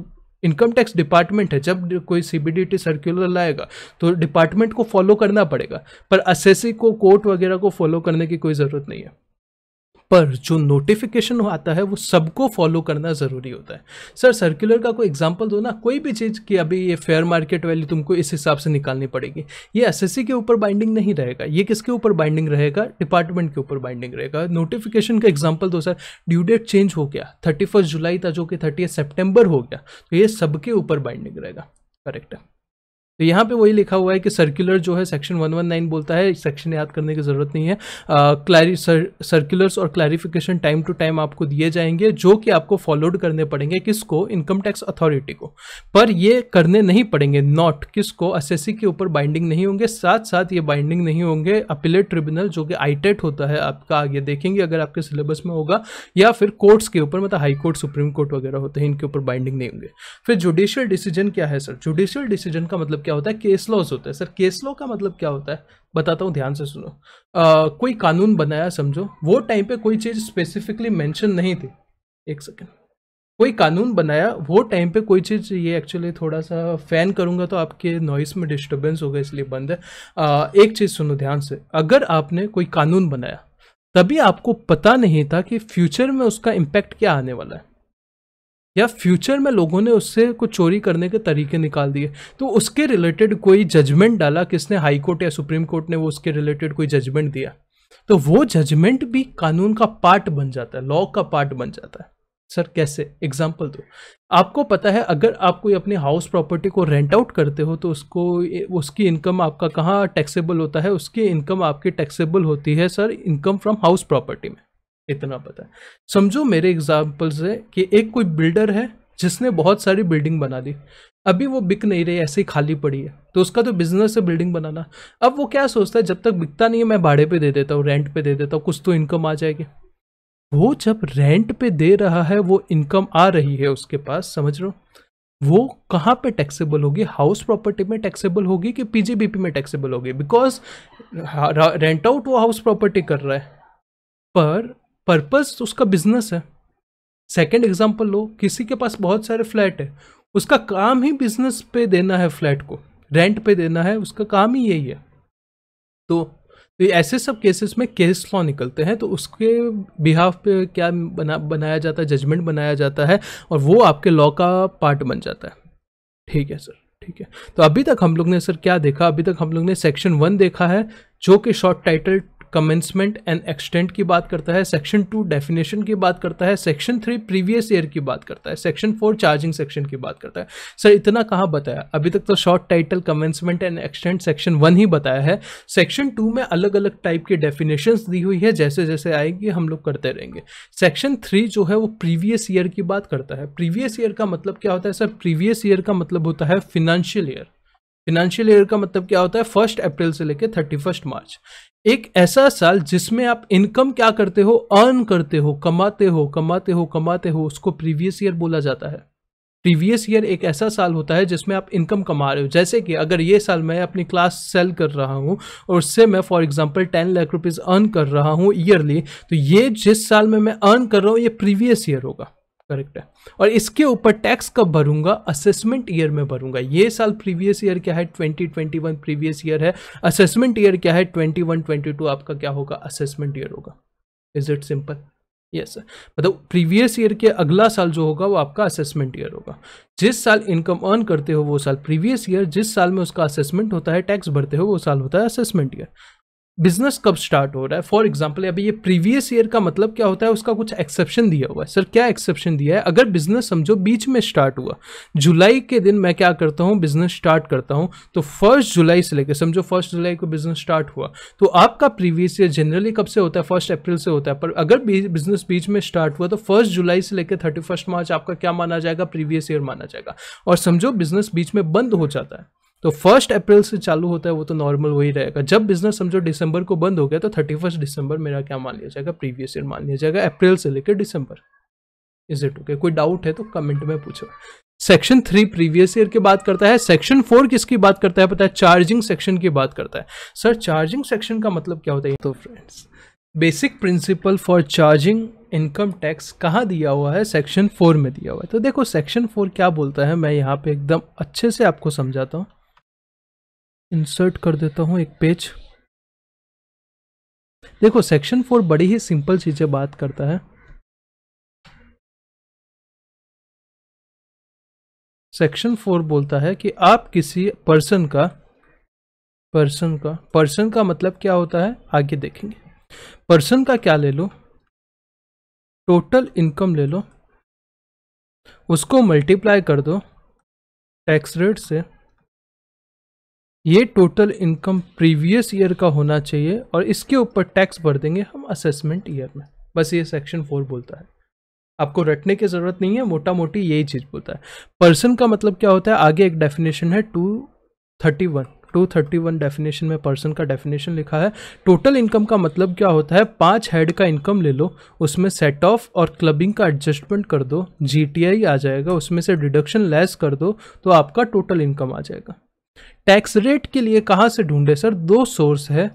इनकम टैक्स डिपार्टमेंट है जब कोई सी सर्कुलर लाएगा तो डिपार्टमेंट को फॉलो करना पड़ेगा पर असेसी को कोर्ट वगैरह को फॉलो करने की कोई ज़रूरत नहीं है पर जो नोटिफिकेशन आता है वो सबको फॉलो करना ज़रूरी होता है सर सर्कुलर का कोई एग्जांपल दो ना कोई भी चीज़ कि अभी ये फेयर मार्केट वैल्यू तुमको इस हिसाब से निकालनी पड़ेगी ये एसएससी के ऊपर बाइंडिंग नहीं रहेगा ये किसके ऊपर बाइंडिंग रहेगा डिपार्टमेंट के ऊपर बाइंडिंग रहेगा नोटिफिकेशन का एग्जाम्पल दो सर ड्यू डेट चेंज हो गया थर्टी जुलाई था जो कि थर्टी सेप्टेम्बर हो गया तो ये सबके ऊपर बाइंडिंग रहेगा करेक्ट है तो यहाँ पे वही लिखा हुआ है कि सर्कुलर जो है सेक्शन 119 बोलता है सेक्शन याद करने की ज़रूरत नहीं है क्लैरि सर, सर्कुलर्स और क्लैरिफिकेशन टाइम टू टाइम आपको दिए जाएंगे जो कि आपको फॉलोड करने पड़ेंगे किसको इनकम टैक्स अथॉरिटी को पर ये करने नहीं पड़ेंगे नॉट किसको असेसी के ऊपर बाइंडिंग नहीं होंगे साथ साथ ये बाइंडिंग नहीं होंगे अपीलेट ट्रिब्यूनल जो कि आई e होता है आपका आगे देखेंगे अगर आपके सिलेबस में होगा या फिर कोर्ट्स के ऊपर मतलब हाई कोर्ट सुप्रीम कोर्ट वगैरह होते हैं इनके ऊपर बाइंडिंग नहीं होंगे फिर जुडिशियल डिसीजन क्या है सर जुडिशियल डिसीजन का मतलब क्या होता है केस लॉज होता है सर केस लॉ का मतलब क्या होता है बताता हूँ ध्यान से सुनो आ, कोई कानून बनाया समझो वो टाइम पे कोई चीज़ स्पेसिफिकली मेंशन नहीं थी एक सेकेंड कोई कानून बनाया वो टाइम पे कोई चीज़ ये एक्चुअली थोड़ा सा फैन करूँगा तो आपके नॉइस में डिस्टर्बेंस होगा इसलिए बंद है आ, एक चीज़ सुनो ध्यान से अगर आपने कोई कानून बनाया तभी आपको पता नहीं था कि फ्यूचर में उसका इम्पैक्ट क्या आने वाला है या फ्यूचर में लोगों ने उससे कुछ चोरी करने के तरीके निकाल दिए तो उसके रिलेटेड कोई जजमेंट डाला किसने हाई कोर्ट या सुप्रीम कोर्ट ने वो उसके रिलेटेड कोई जजमेंट दिया तो वो जजमेंट भी कानून का पार्ट बन जाता है लॉ का पार्ट बन जाता है सर कैसे एग्जाम्पल दो आपको पता है अगर आप कोई अपनी हाउस प्रॉपर्टी को रेंट आउट करते हो तो उसको उसकी इनकम आपका कहाँ टैक्सेबल होता है उसकी इनकम आपकी टैक्सेबल होती है sir income from house property में इतना पता है समझो मेरे एग्जाम्पल से कि एक कोई बिल्डर है जिसने बहुत सारी बिल्डिंग बना दी अभी वो बिक नहीं रही ऐसे ही खाली पड़ी है तो उसका तो बिजनेस है बिल्डिंग बनाना अब वो क्या सोचता है जब तक बिकता नहीं है मैं भाड़े पे दे देता हूँ रेंट पे दे देता हूँ कुछ तो इनकम आ जाएगी वो जब रेंट पे दे रहा है वो इनकम आ रही है उसके पास समझ रहे वो कहाँ पे टैक्सेबल होगी हाउस प्रॉपर्टी में टैक्सेबल होगी कि पीजीबीपी में टैक्सेबल होगी बिकॉज रेंट आउट वो हाउस प्रॉपर्टी कर रहा है पर पर्पस उसका बिजनेस है सेकंड एग्जांपल लो किसी के पास बहुत सारे फ्लैट है उसका काम ही बिजनेस पे देना है फ्लैट को रेंट पे देना है उसका काम ही यही है तो तो ऐसे सब केसेस में केस लॉ निकलते हैं तो उसके बिहाफ पे क्या बना बनाया जाता है जजमेंट बनाया जाता है और वो आपके लॉ का पार्ट बन जाता है ठीक है सर ठीक है तो अभी तक हम लोग ने सर क्या देखा अभी तक हम लोग ने सेक्शन वन देखा है जो कि short title commencement and extent की बात करता है सेक्शन टू डेफिनेशन की बात करता है सेक्शन थ्री प्रीवियस ईयर की बात करता है सेक्शन फोर चार्जिंग सेक्शन की बात करता है सर इतना कहाँ बताया अभी तक तो short title commencement and extent section one ही बताया है सेक्शन टू में अलग अलग टाइप की डेफिनेशन दी हुई है जैसे जैसे आएगी हम लोग करते रहेंगे सेक्शन थ्री जो है वो प्रीवियस ईयर की बात करता है प्रीवियस ईयर का मतलब क्या होता है सर प्रीवियस ईयर का मतलब होता है फिनेंशियल ईयर फिनेंशियल ईयर का मतलब क्या होता है फर्स्ट अप्रैल से लेकर थर्टी फर्स्ट मार्च एक ऐसा साल जिसमें आप इनकम क्या करते हो अर्न करते हो कमाते हो कमाते हो कमाते हो उसको प्रीवियस ईयर बोला जाता है प्रीवियस ईयर एक ऐसा साल होता है जिसमें आप इनकम कमा रहे हो जैसे कि अगर ये साल मैं अपनी क्लास सेल कर रहा हूँ और उससे मैं for example ten lakh rupees earn कर रहा हूँ ईयरली तो ये जिस साल में मैं अर्न कर रहा हूँ ये प्रीवियस ईयर होगा करेक्ट है और इसके ऊपर टैक्स कब भरूंगा असेसमेंट ईयर में भरूंगा ये साल प्रीवियस ईयर क्या है 2021 प्रीवियस ईयर है असेसमेंट ईयर क्या है 21 22 आपका क्या होगा असेसमेंट ईयर होगा इज इट सिंपल यस मतलब प्रीवियस ईयर के अगला साल जो होगा वो आपका असेसमेंट ईयर होगा जिस साल इनकम अर्न करते हो वो साल प्रीवियस ईयर जिस साल में उसका असेसमेंट होता है टैक्स भरते हो वो साल होता है असेसमेंट ईयर बिजनेस कब स्टार्ट हो रहा है फॉर एग्जाम्पल अभी ये प्रीवियस ईयर का मतलब क्या होता है उसका कुछ एक्सेप्शन दिया हुआ है सर क्या एक्सेप्शन दिया है अगर बिजनेस समझो बीच में स्टार्ट हुआ जुलाई के दिन मैं क्या करता हूँ बिजनेस स्टार्ट करता हूँ तो फर्स्ट जुलाई से लेकर समझो फर्स्ट जुलाई को बिजनेस स्टार्ट हुआ तो आपका प्रीवियस ईयर जनरली कब से होता है फर्स्ट अप्रैल से होता है पर अगर बिजनेस बीच में स्टार्ट हुआ तो फर्स्ट जुलाई से लेकर थर्टी मार्च आपका क्या माना जाएगा प्रीवियस ईयर माना जाएगा और समझो बिजनेस बीच में बंद हो जाता है तो फर्स्ट अप्रैल से चालू होता है वो तो नॉर्मल वही रहेगा जब बिजनेस समझो दिसंबर को बंद हो गया तो थर्टी फर्स्ट दिसंबर मेरा क्या मान लिया जाएगा प्रीवियस ईयर मान लिया जाएगा अप्रैल से लेकर दिसंबर इज इट ओके कोई डाउट है तो कमेंट में पूछो सेक्शन थ्री प्रीवियस ईयर की बात करता है सेक्शन फोर किसकी बात करता है पता है चार्जिंग सेक्शन की बात करता है सर चार्जिंग सेक्शन का मतलब क्या होता है तो friends basic principle for charging income tax कहाँ दिया हुआ है सेक्शन फोर में दिया हुआ है तो देखो सेक्शन फोर क्या बोलता है मैं यहाँ पे एकदम अच्छे से आपको समझाता हूँ इंसर्ट कर देता हूँ एक पेज देखो सेक्शन फोर बड़ी ही सिंपल चीज़ें बात करता है सेक्शन फोर बोलता है कि आप किसी पर्सन का पर्सन का पर्सन का मतलब क्या होता है आगे देखेंगे पर्सन का क्या ले लो टोटल इनकम ले लो उसको मल्टीप्लाई कर दो टैक्स रेट से ये टोटल इनकम प्रीवियस ईयर का होना चाहिए और इसके ऊपर टैक्स भर देंगे हम असेसमेंट ईयर में बस ये सेक्शन फोर बोलता है आपको रटने की ज़रूरत नहीं है मोटा मोटी यही चीज़ बोलता है पर्सन का मतलब क्या होता है आगे एक डेफिनेशन है two thirty one two thirty one definition में पर्सन का डेफिनेशन लिखा है टोटल इनकम का मतलब क्या होता है पाँच हेड का इनकम ले लो उसमें सेट ऑफ और क्लबिंग का एडजस्टमेंट कर दो जी आ जाएगा उसमें से डिडक्शन लेस कर दो तो आपका टोटल इनकम आ जाएगा टैक्स रेट के लिए कहाँ से ढूंढे सर दो सोर्स है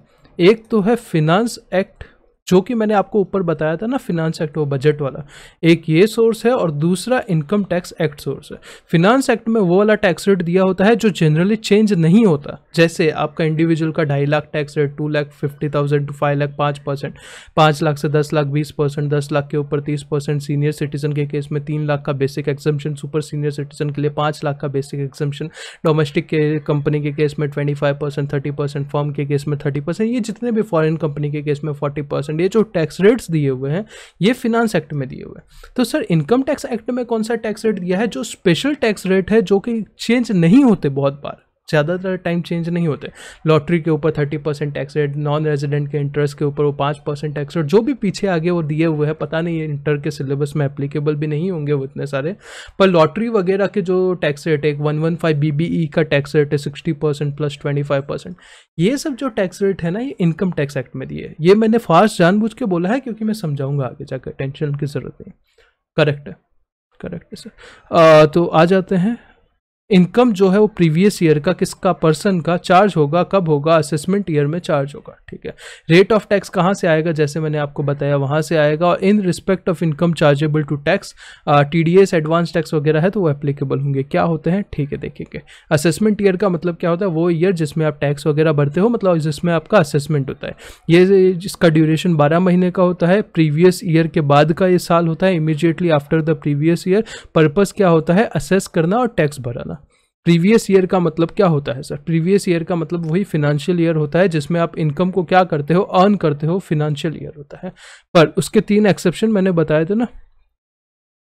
एक तो है फिनांस एक्ट जो कि मैंने आपको ऊपर बताया था ना फिनांस एक्ट वो बजट वाला एक ये सोर्स है और दूसरा इनकम टैक्स एक्ट सोर्स है फिनांस एक्ट में वो वाला टैक्स रेट दिया होता है जो जनरली चेंज नहीं होता जैसे आपका इंडिविजुअल का ढाई lakh tax rate two lakh fifty thousand to five lakh पाँच परसेंट पाँच लाख से दस लाख बीस परसेंट दस लाख के ऊपर तीस परसेंट सीनियर सिटीजन के केस में तीन लाख का basic exemption super senior citizen के लिए पाँच लाख का बेसिक एग्जाम्शन डोमेस्टिक के कंपनी के केस में twenty five percent thirty percent firm के केस में थर्टी परसेंट ये जितने भी फॉरन कंपनी के केस में फोर्टी परसेंट परसेंट ये जो टैक्स रेट्स दिए हुए हैं ये फिनांस एक्ट में दिए हुए हैं तो सर इनकम टैक्स एक्ट में कौन सा टैक्स रेट दिया है जो स्पेशल टैक्स रेट है जो कि चेंज नहीं होते बहुत बार ज़्यादातर टाइम चेंज नहीं होते लॉटरी के ऊपर thirty percent tax rate non resident के इंटरेस्ट के ऊपर वो पाँच परसेंट टैक्स रेट जो भी पीछे आगे वो दिए हुए हैं पता नहीं इंटर के सिलेबस में एप्लीकेबल भी नहीं होंगे वो इतने सारे पर लॉटरी वगैरह के जो टैक्स रेट है एक one one five B B E का टैक्स रेट है sixty percent plus twenty five percent ये सब जो टैक्स रेट है ना ये इनकम टैक्स एक्ट में दिए ये मैंने फास्ट जानबूझ के बोला है क्योंकि मैं समझाऊंगा आगे जाकर टेंशन की ज़रूरत नहीं करेक्ट है करेक्ट है सर तो आ जाते हैं इनकम जो है वो प्रीवियस ईयर का किसका पर्सन का चार्ज होगा कब होगा असेसमेंट ईयर में चार्ज होगा ठीक है रेट ऑफ टैक्स कहाँ से आएगा जैसे मैंने आपको बताया वहाँ से आएगा और in respect of income chargeable to tax T D S advance tax वगैरह है तो वो एप्लीकेबल होंगे क्या होते हैं ठीक है देखेंगे असेसमेंट ईयर का मतलब क्या होता है वो ईयर जिसमें आप टैक्स वगैरह भरते हो मतलब जिसमें आपका असेसमेंट होता है ये जिसका ड्यूरेशन बारह महीने का होता है प्रीवियस ईयर के बाद का ये साल होता है immediately after the previous year purpose क्या होता है असेस करना और टैक्स भराना प्रीवियस ईयर का मतलब क्या होता है सर प्रीवियस ईयर का मतलब वही फिनेंशियल ईयर होता है जिसमें आप इनकम को क्या करते हो अर्न करते हो फिनेंशियल ईयर होता है पर उसके तीन एक्सेप्शन मैंने बताए थे ना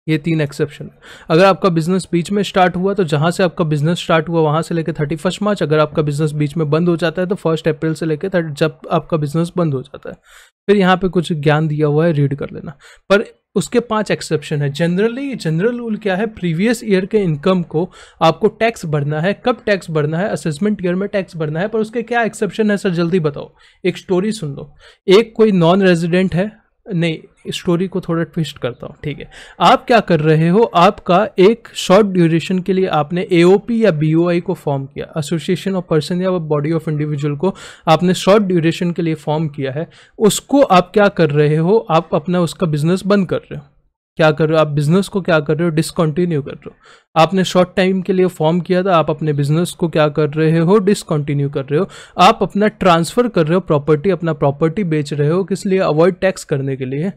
ये तीन एक्सेप्शन अगर आपका बिजनेस बीच में स्टार्ट हुआ तो जहां से आपका बिजनेस स्टार्ट हुआ वहां से लेकर थर्टी फर्स्ट मार्च अगर आपका बिजनेस बीच में बंद हो जाता है तो फर्स्ट अप्रैल से लेकर जब आपका बिजनेस बंद हो जाता है फिर यहाँ पे कुछ ज्ञान दिया हुआ है रीड कर लेना पर उसके पांच एक्सेप्शन है जनरली जनरल रूल क्या है प्रीवियस ईयर के इनकम को आपको टैक्स भरना है कब टैक्स भरना है असेसमेंट ईयर में टैक्स भरना है पर उसके क्या एक्सेप्शन है सर जल्दी बताओ एक स्टोरी सुन लो एक कोई नॉन रेजिडेंट है नहीं स्टोरी को थोड़ा ट्विस्ट करता हूँ ठीक है आप क्या कर रहे हो आपका एक शॉर्ट ड्यूरेशन के लिए आपने एओपी या बीओआई को फॉर्म किया एसोसिएशन ऑफ पर्सन या बॉडी ऑफ इंडिविजुअल को आपने शॉर्ट ड्यूरेशन के लिए फॉर्म किया है उसको आप क्या कर रहे हो आप अपना उसका बिजनेस बंद कर रहे हो क्या कर रहे हो आप बिजनेस को क्या कर रहे हो डिसकंटिन्यू कर रहे हो आपने शॉर्ट टाइम के लिए फॉर्म किया था आप अपने बिजनेस को क्या कर रहे हो डिसकंटिन्यू कर रहे हो आप अपना ट्रांसफर कर रहे हो प्रॉपर्टी अपना प्रॉपर्टी बेच रहे हो किस लिए अवॉइड टैक्स करने के लिए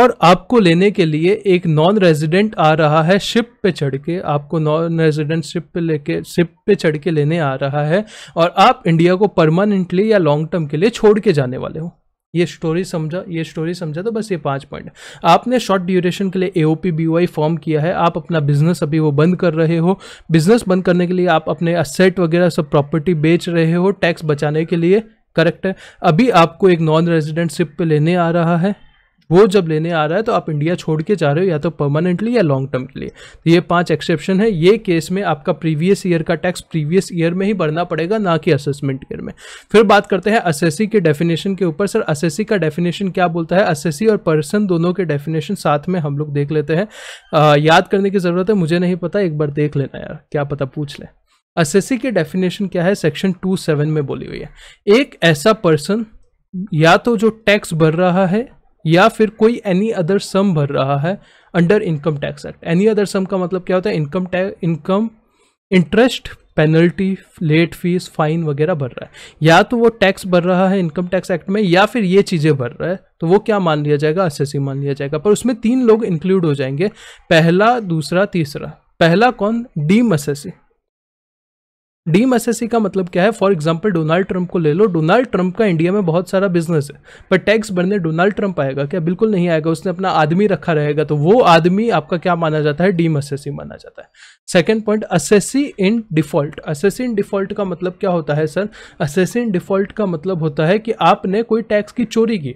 और आपको लेने के लिए एक नॉन रेजिडेंट आ रहा है शिप पे चढ़ के आपको नॉन रेजिडेंट शिप पे लेके शिप पे चढ़ के लेने आ रहा है और आप इंडिया को परमानेंटली या लॉन्ग टर्म के लिए छोड़ के जाने वाले हो ये स्टोरी समझा ये स्टोरी समझा तो बस ये पाँच पॉइंट आपने शॉर्ट ड्यूरेशन के लिए ए ओ पी फॉर्म किया है आप अपना बिजनेस अभी वो बंद कर रहे हो बिजनेस बंद करने के लिए आप अपने असेट वगैरह सब प्रॉपर्टी बेच रहे हो टैक्स बचाने के लिए करेक्ट है अभी आपको एक नॉन रेजिडेंट शिप पे लेने आ रहा है वो जब लेने आ रहा है तो आप इंडिया छोड़ के जा रहे हो या तो परमानेंटली या लॉन्ग टर्म के लिए तो ये पांच एक्सेप्शन है ये केस में आपका प्रीवियस ईयर का टैक्स प्रीवियस ईयर में ही भरना पड़ेगा ना कि असेसमेंट ईयर में फिर बात करते हैं असेसी के डेफिनेशन के ऊपर सर असेसी का डेफिनेशन क्या बोलता है असेसी और पर्सन दोनों के डेफिनेशन साथ में हम लोग देख लेते हैं आ, याद करने की ज़रूरत है मुझे नहीं पता एक बार देख लेना यार क्या पता पूछ लें असेसी के डेफिनेशन क्या है सेक्शन टू सेवन में बोली हुई है एक ऐसा पर्सन या तो जो टैक्स भर रहा है या फिर कोई एनी अदर सम भर रहा है under income tax act any other sum का मतलब क्या होता है income tax income interest penalty late fees fine वगैरह भर रहा है या तो वो टैक्स भर रहा है इनकम टैक्स एक्ट में या फिर ये चीज़ें भर रहा है तो वो क्या मान लिया जाएगा असेसिव मान लिया जाएगा पर उसमें तीन लोग इंक्लूड हो जाएंगे पहला दूसरा तीसरा पहला कौन डीम असेसिव डीम एसएससी का मतलब क्या है फॉर एग्जाम्पल डोनाल्ड ट्रंप को ले लो डोनाल्ड ट्रंप का इंडिया में बहुत सारा बिजनेस है पर टैक्स बढ़ने डोनाल्ड ट्रंप आएगा क्या बिल्कुल नहीं आएगा उसने अपना आदमी रखा रहेगा तो वो आदमी आपका क्या माना जाता है डीम एसएससी माना जाता है second point assessee in default assessee in default का मतलब क्या होता है सर असेसी इन डिफॉल्ट का मतलब होता है कि आपने कोई टैक्स की चोरी की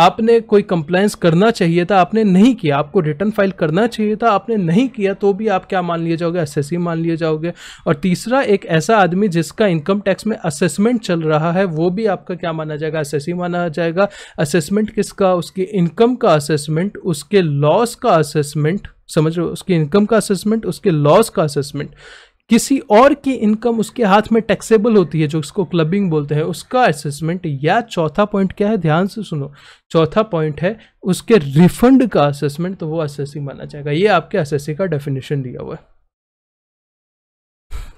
आपने कोई कंप्लाइंस करना चाहिए था आपने नहीं किया आपको रिटर्न फाइल करना चाहिए था आपने नहीं किया तो भी आप क्या मान लिए जाओगे एस e मान लिए जाओगे और तीसरा एक ऐसा आदमी जिसका इनकम टैक्स में असेसमेंट चल रहा है वो भी आपका क्या माना जाएगा एस e माना जाएगा असेसमेंट किसका उसकी इनकम का असेसमेंट उसके लॉस का असेसमेंट समझ रहे हो उसकी इनकम का असेसमेंट उसके लॉस का असेसमेंट किसी और की इनकम उसके हाथ में टैक्सेबल होती है जो इसको क्लबिंग बोलते हैं उसका असेसमेंट या चौथा पॉइंट क्या है ध्यान से सुनो चौथा पॉइंट है उसके रिफंड का असेसमेंट तो वो असेसिंग माना जाएगा ये आपके असेसिंग का डेफिनेशन दिया हुआ है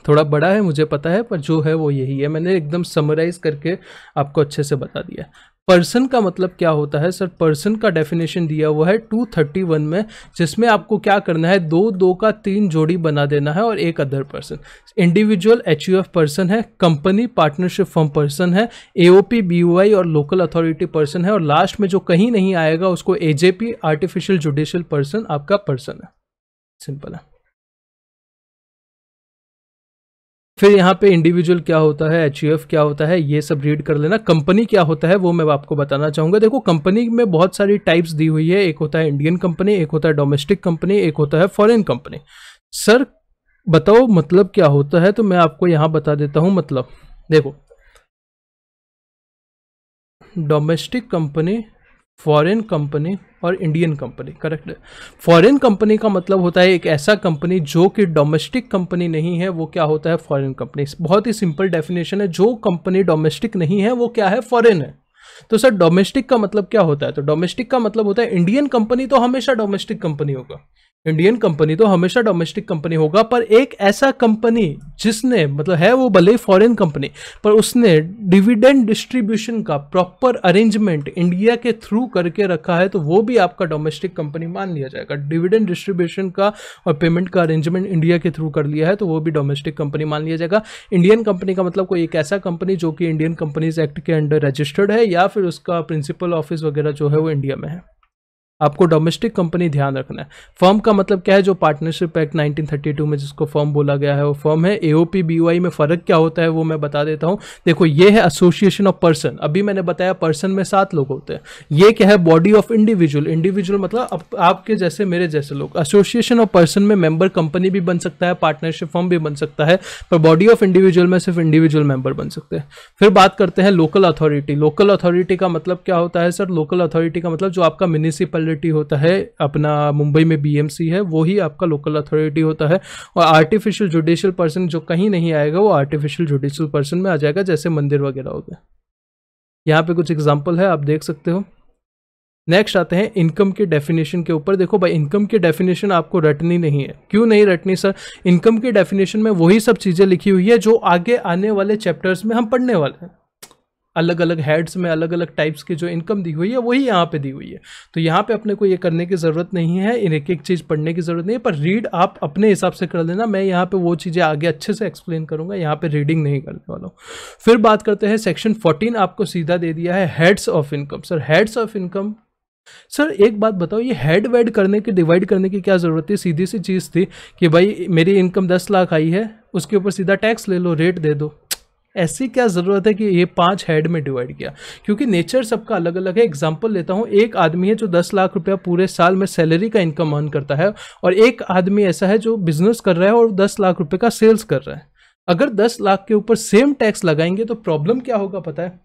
थोड़ा बड़ा है मुझे पता है पर जो है वो यही है मैंने एकदम समराइज करके आपको अच्छे से बता दिया पर्सन का मतलब क्या होता है सर पर्सन का डेफिनेशन दिया हुआ है टू थर्टी वन में जिसमें आपको क्या करना है दो दो का तीन जोड़ी बना देना है और एक other person individual H U F person है कंपनी पार्टनरशिप फॉर्म पर्सन है ए ओ आई और लोकल अथॉरिटी पर्सन है और लास्ट में जो कहीं नहीं आएगा उसको ए आर्टिफिशियल जुडिशियल पर्सन आपका पर्सन है सिंपल है फिर यहाँ पे इंडिविजुअल क्या होता है एच क्या होता है ये सब रीड कर लेना कंपनी क्या होता है वो मैं आपको बताना चाहूंगा देखो कंपनी में बहुत सारी टाइप्स दी हुई है एक होता है इंडियन कंपनी एक होता है डोमेस्टिक कंपनी एक होता है फॉरेन कंपनी सर बताओ मतलब क्या होता है तो मैं आपको यहां बता देता हूं मतलब देखो डोमेस्टिक कंपनी फॉरेन कंपनी और Indian company correct foreign company का मतलब होता है एक ऐसा कंपनी जो कि डोमेस्टिक कंपनी नहीं है वो क्या होता है फॉरेन कंपनी बहुत ही सिंपल डेफिनेशन है जो कंपनी डोमेस्टिक नहीं है वो क्या है फॉरेन है तो सर डोमेस्टिक का मतलब क्या होता है तो डोमेस्टिक का मतलब होता है इंडियन कंपनी तो हमेशा डोमेस्टिक कंपनी होगा इंडियन कंपनी तो हमेशा डोमेस्टिक कंपनी होगा पर एक ऐसा कंपनी जिसने मतलब है वो भले ही फॉरेन कंपनी पर उसने डिविडेंड डिस्ट्रीब्यूशन का प्रॉपर अरेंजमेंट इंडिया के थ्रू करके रखा है तो वो भी आपका डोमेस्टिक कंपनी मान लिया जाएगा डिविडेंड डिस्ट्रीब्यूशन का और पेमेंट का अरेंजमेंट इंडिया के थ्रू कर लिया है तो वो भी डोमेस्टिक कंपनी मान लिया जाएगा इंडियन कंपनी का मतलब कोई एक ऐसा कंपनी जो कि इंडियन कंपनीज एक्ट के अंडर रजिस्टर्ड है या फिर उसका प्रिंसिपल ऑफिस वगैरह जो है वो इंडिया में है आपको डोमेस्टिक कंपनी ध्यान रखना है फर्म का मतलब क्या है जो पार्टनरशिप एक्ट 1932 में जिसको फर्म बोला गया है वो फर्म है एओपी बीओआई में फ़र्क क्या होता है वो मैं बता देता हूं देखो ये है एसोसिएशन ऑफ पर्सन अभी मैंने बताया पर्सन में सात लोग होते हैं ये क्या है बॉडी ऑफ इंडिविजुअल इंडिविजुअल मतलब अप, आपके जैसे मेरे जैसे लोग एसोसिएशन ऑफ पर्सन में मेंबर कंपनी भी बन सकता है पार्टनरशिप फर्म भी बन सकता है पर बॉडी ऑफ इंडिविजुअल में सिर्फ इंडिविजुअल मेंबर बन सकते हैं फिर बात करते हैं लोकल अथॉरिटी लोकल अथॉरिटी का मतलब क्या होता है सर लोकल अथॉरिटी का मतलब जो आपका म्यूनिसिपल म्यूनसिपलिटी होता है अपना मुंबई में बीएमसी है वो ही आपका लोकल अथॉरिटी होता है और आर्टिफिशियल जुडिशियल पर्सन जो कहीं नहीं आएगा वो आर्टिफिशियल जुडिशियल पर्सन में आ जाएगा जैसे मंदिर वगैरह हो गया यहाँ पे कुछ एग्जाम्पल है आप देख सकते हो नेक्स्ट आते हैं इनकम के डेफिनेशन के ऊपर देखो भाई इनकम के डेफिनेशन आपको रटनी नहीं है क्यों नहीं रटनी सर इनकम के डेफिनेशन में वही सब चीज़ें लिखी हुई है जो आगे आने वाले चैप्टर्स में हम पढ़ने वाले हैं अलग अलग हेड्स में अलग अलग टाइप्स की जो इनकम दी हुई है वही यहाँ पे दी हुई है तो यहाँ पे अपने को ये करने की ज़रूरत नहीं है इन एक एक चीज़ पढ़ने की ज़रूरत नहीं है पर रीड आप अपने हिसाब से कर लेना मैं यहाँ पे वो चीज़ें आगे अच्छे से एक्सप्लेन करूँगा यहाँ पे रीडिंग नहीं करने वाला हूँ फिर बात करते हैं सेक्शन फोर्टीन आपको सीधा दे दिया है heads of income sir heads of income sir एक बात बताओ ये हेड वेड करने की डिवाइड करने की क्या ज़रूरत थी सीधी सी चीज़ थी कि भाई मेरी इनकम दस लाख आई है उसके ऊपर सीधा टैक्स ले लो रेट दे दो ऐसी क्या ज़रूरत है कि ये पांच हेड में डिवाइड किया क्योंकि नेचर सबका अलग अलग है एग्जाम्पल लेता हूँ एक आदमी है जो दस लाख रुपया पूरे साल में सैलरी का इनकम अर्न करता है और एक आदमी ऐसा है जो बिजनेस कर रहा है और दस लाख रुपये का सेल्स कर रहा है अगर दस लाख के ऊपर सेम टैक्स लगाएंगे तो प्रॉब्लम क्या होगा पता है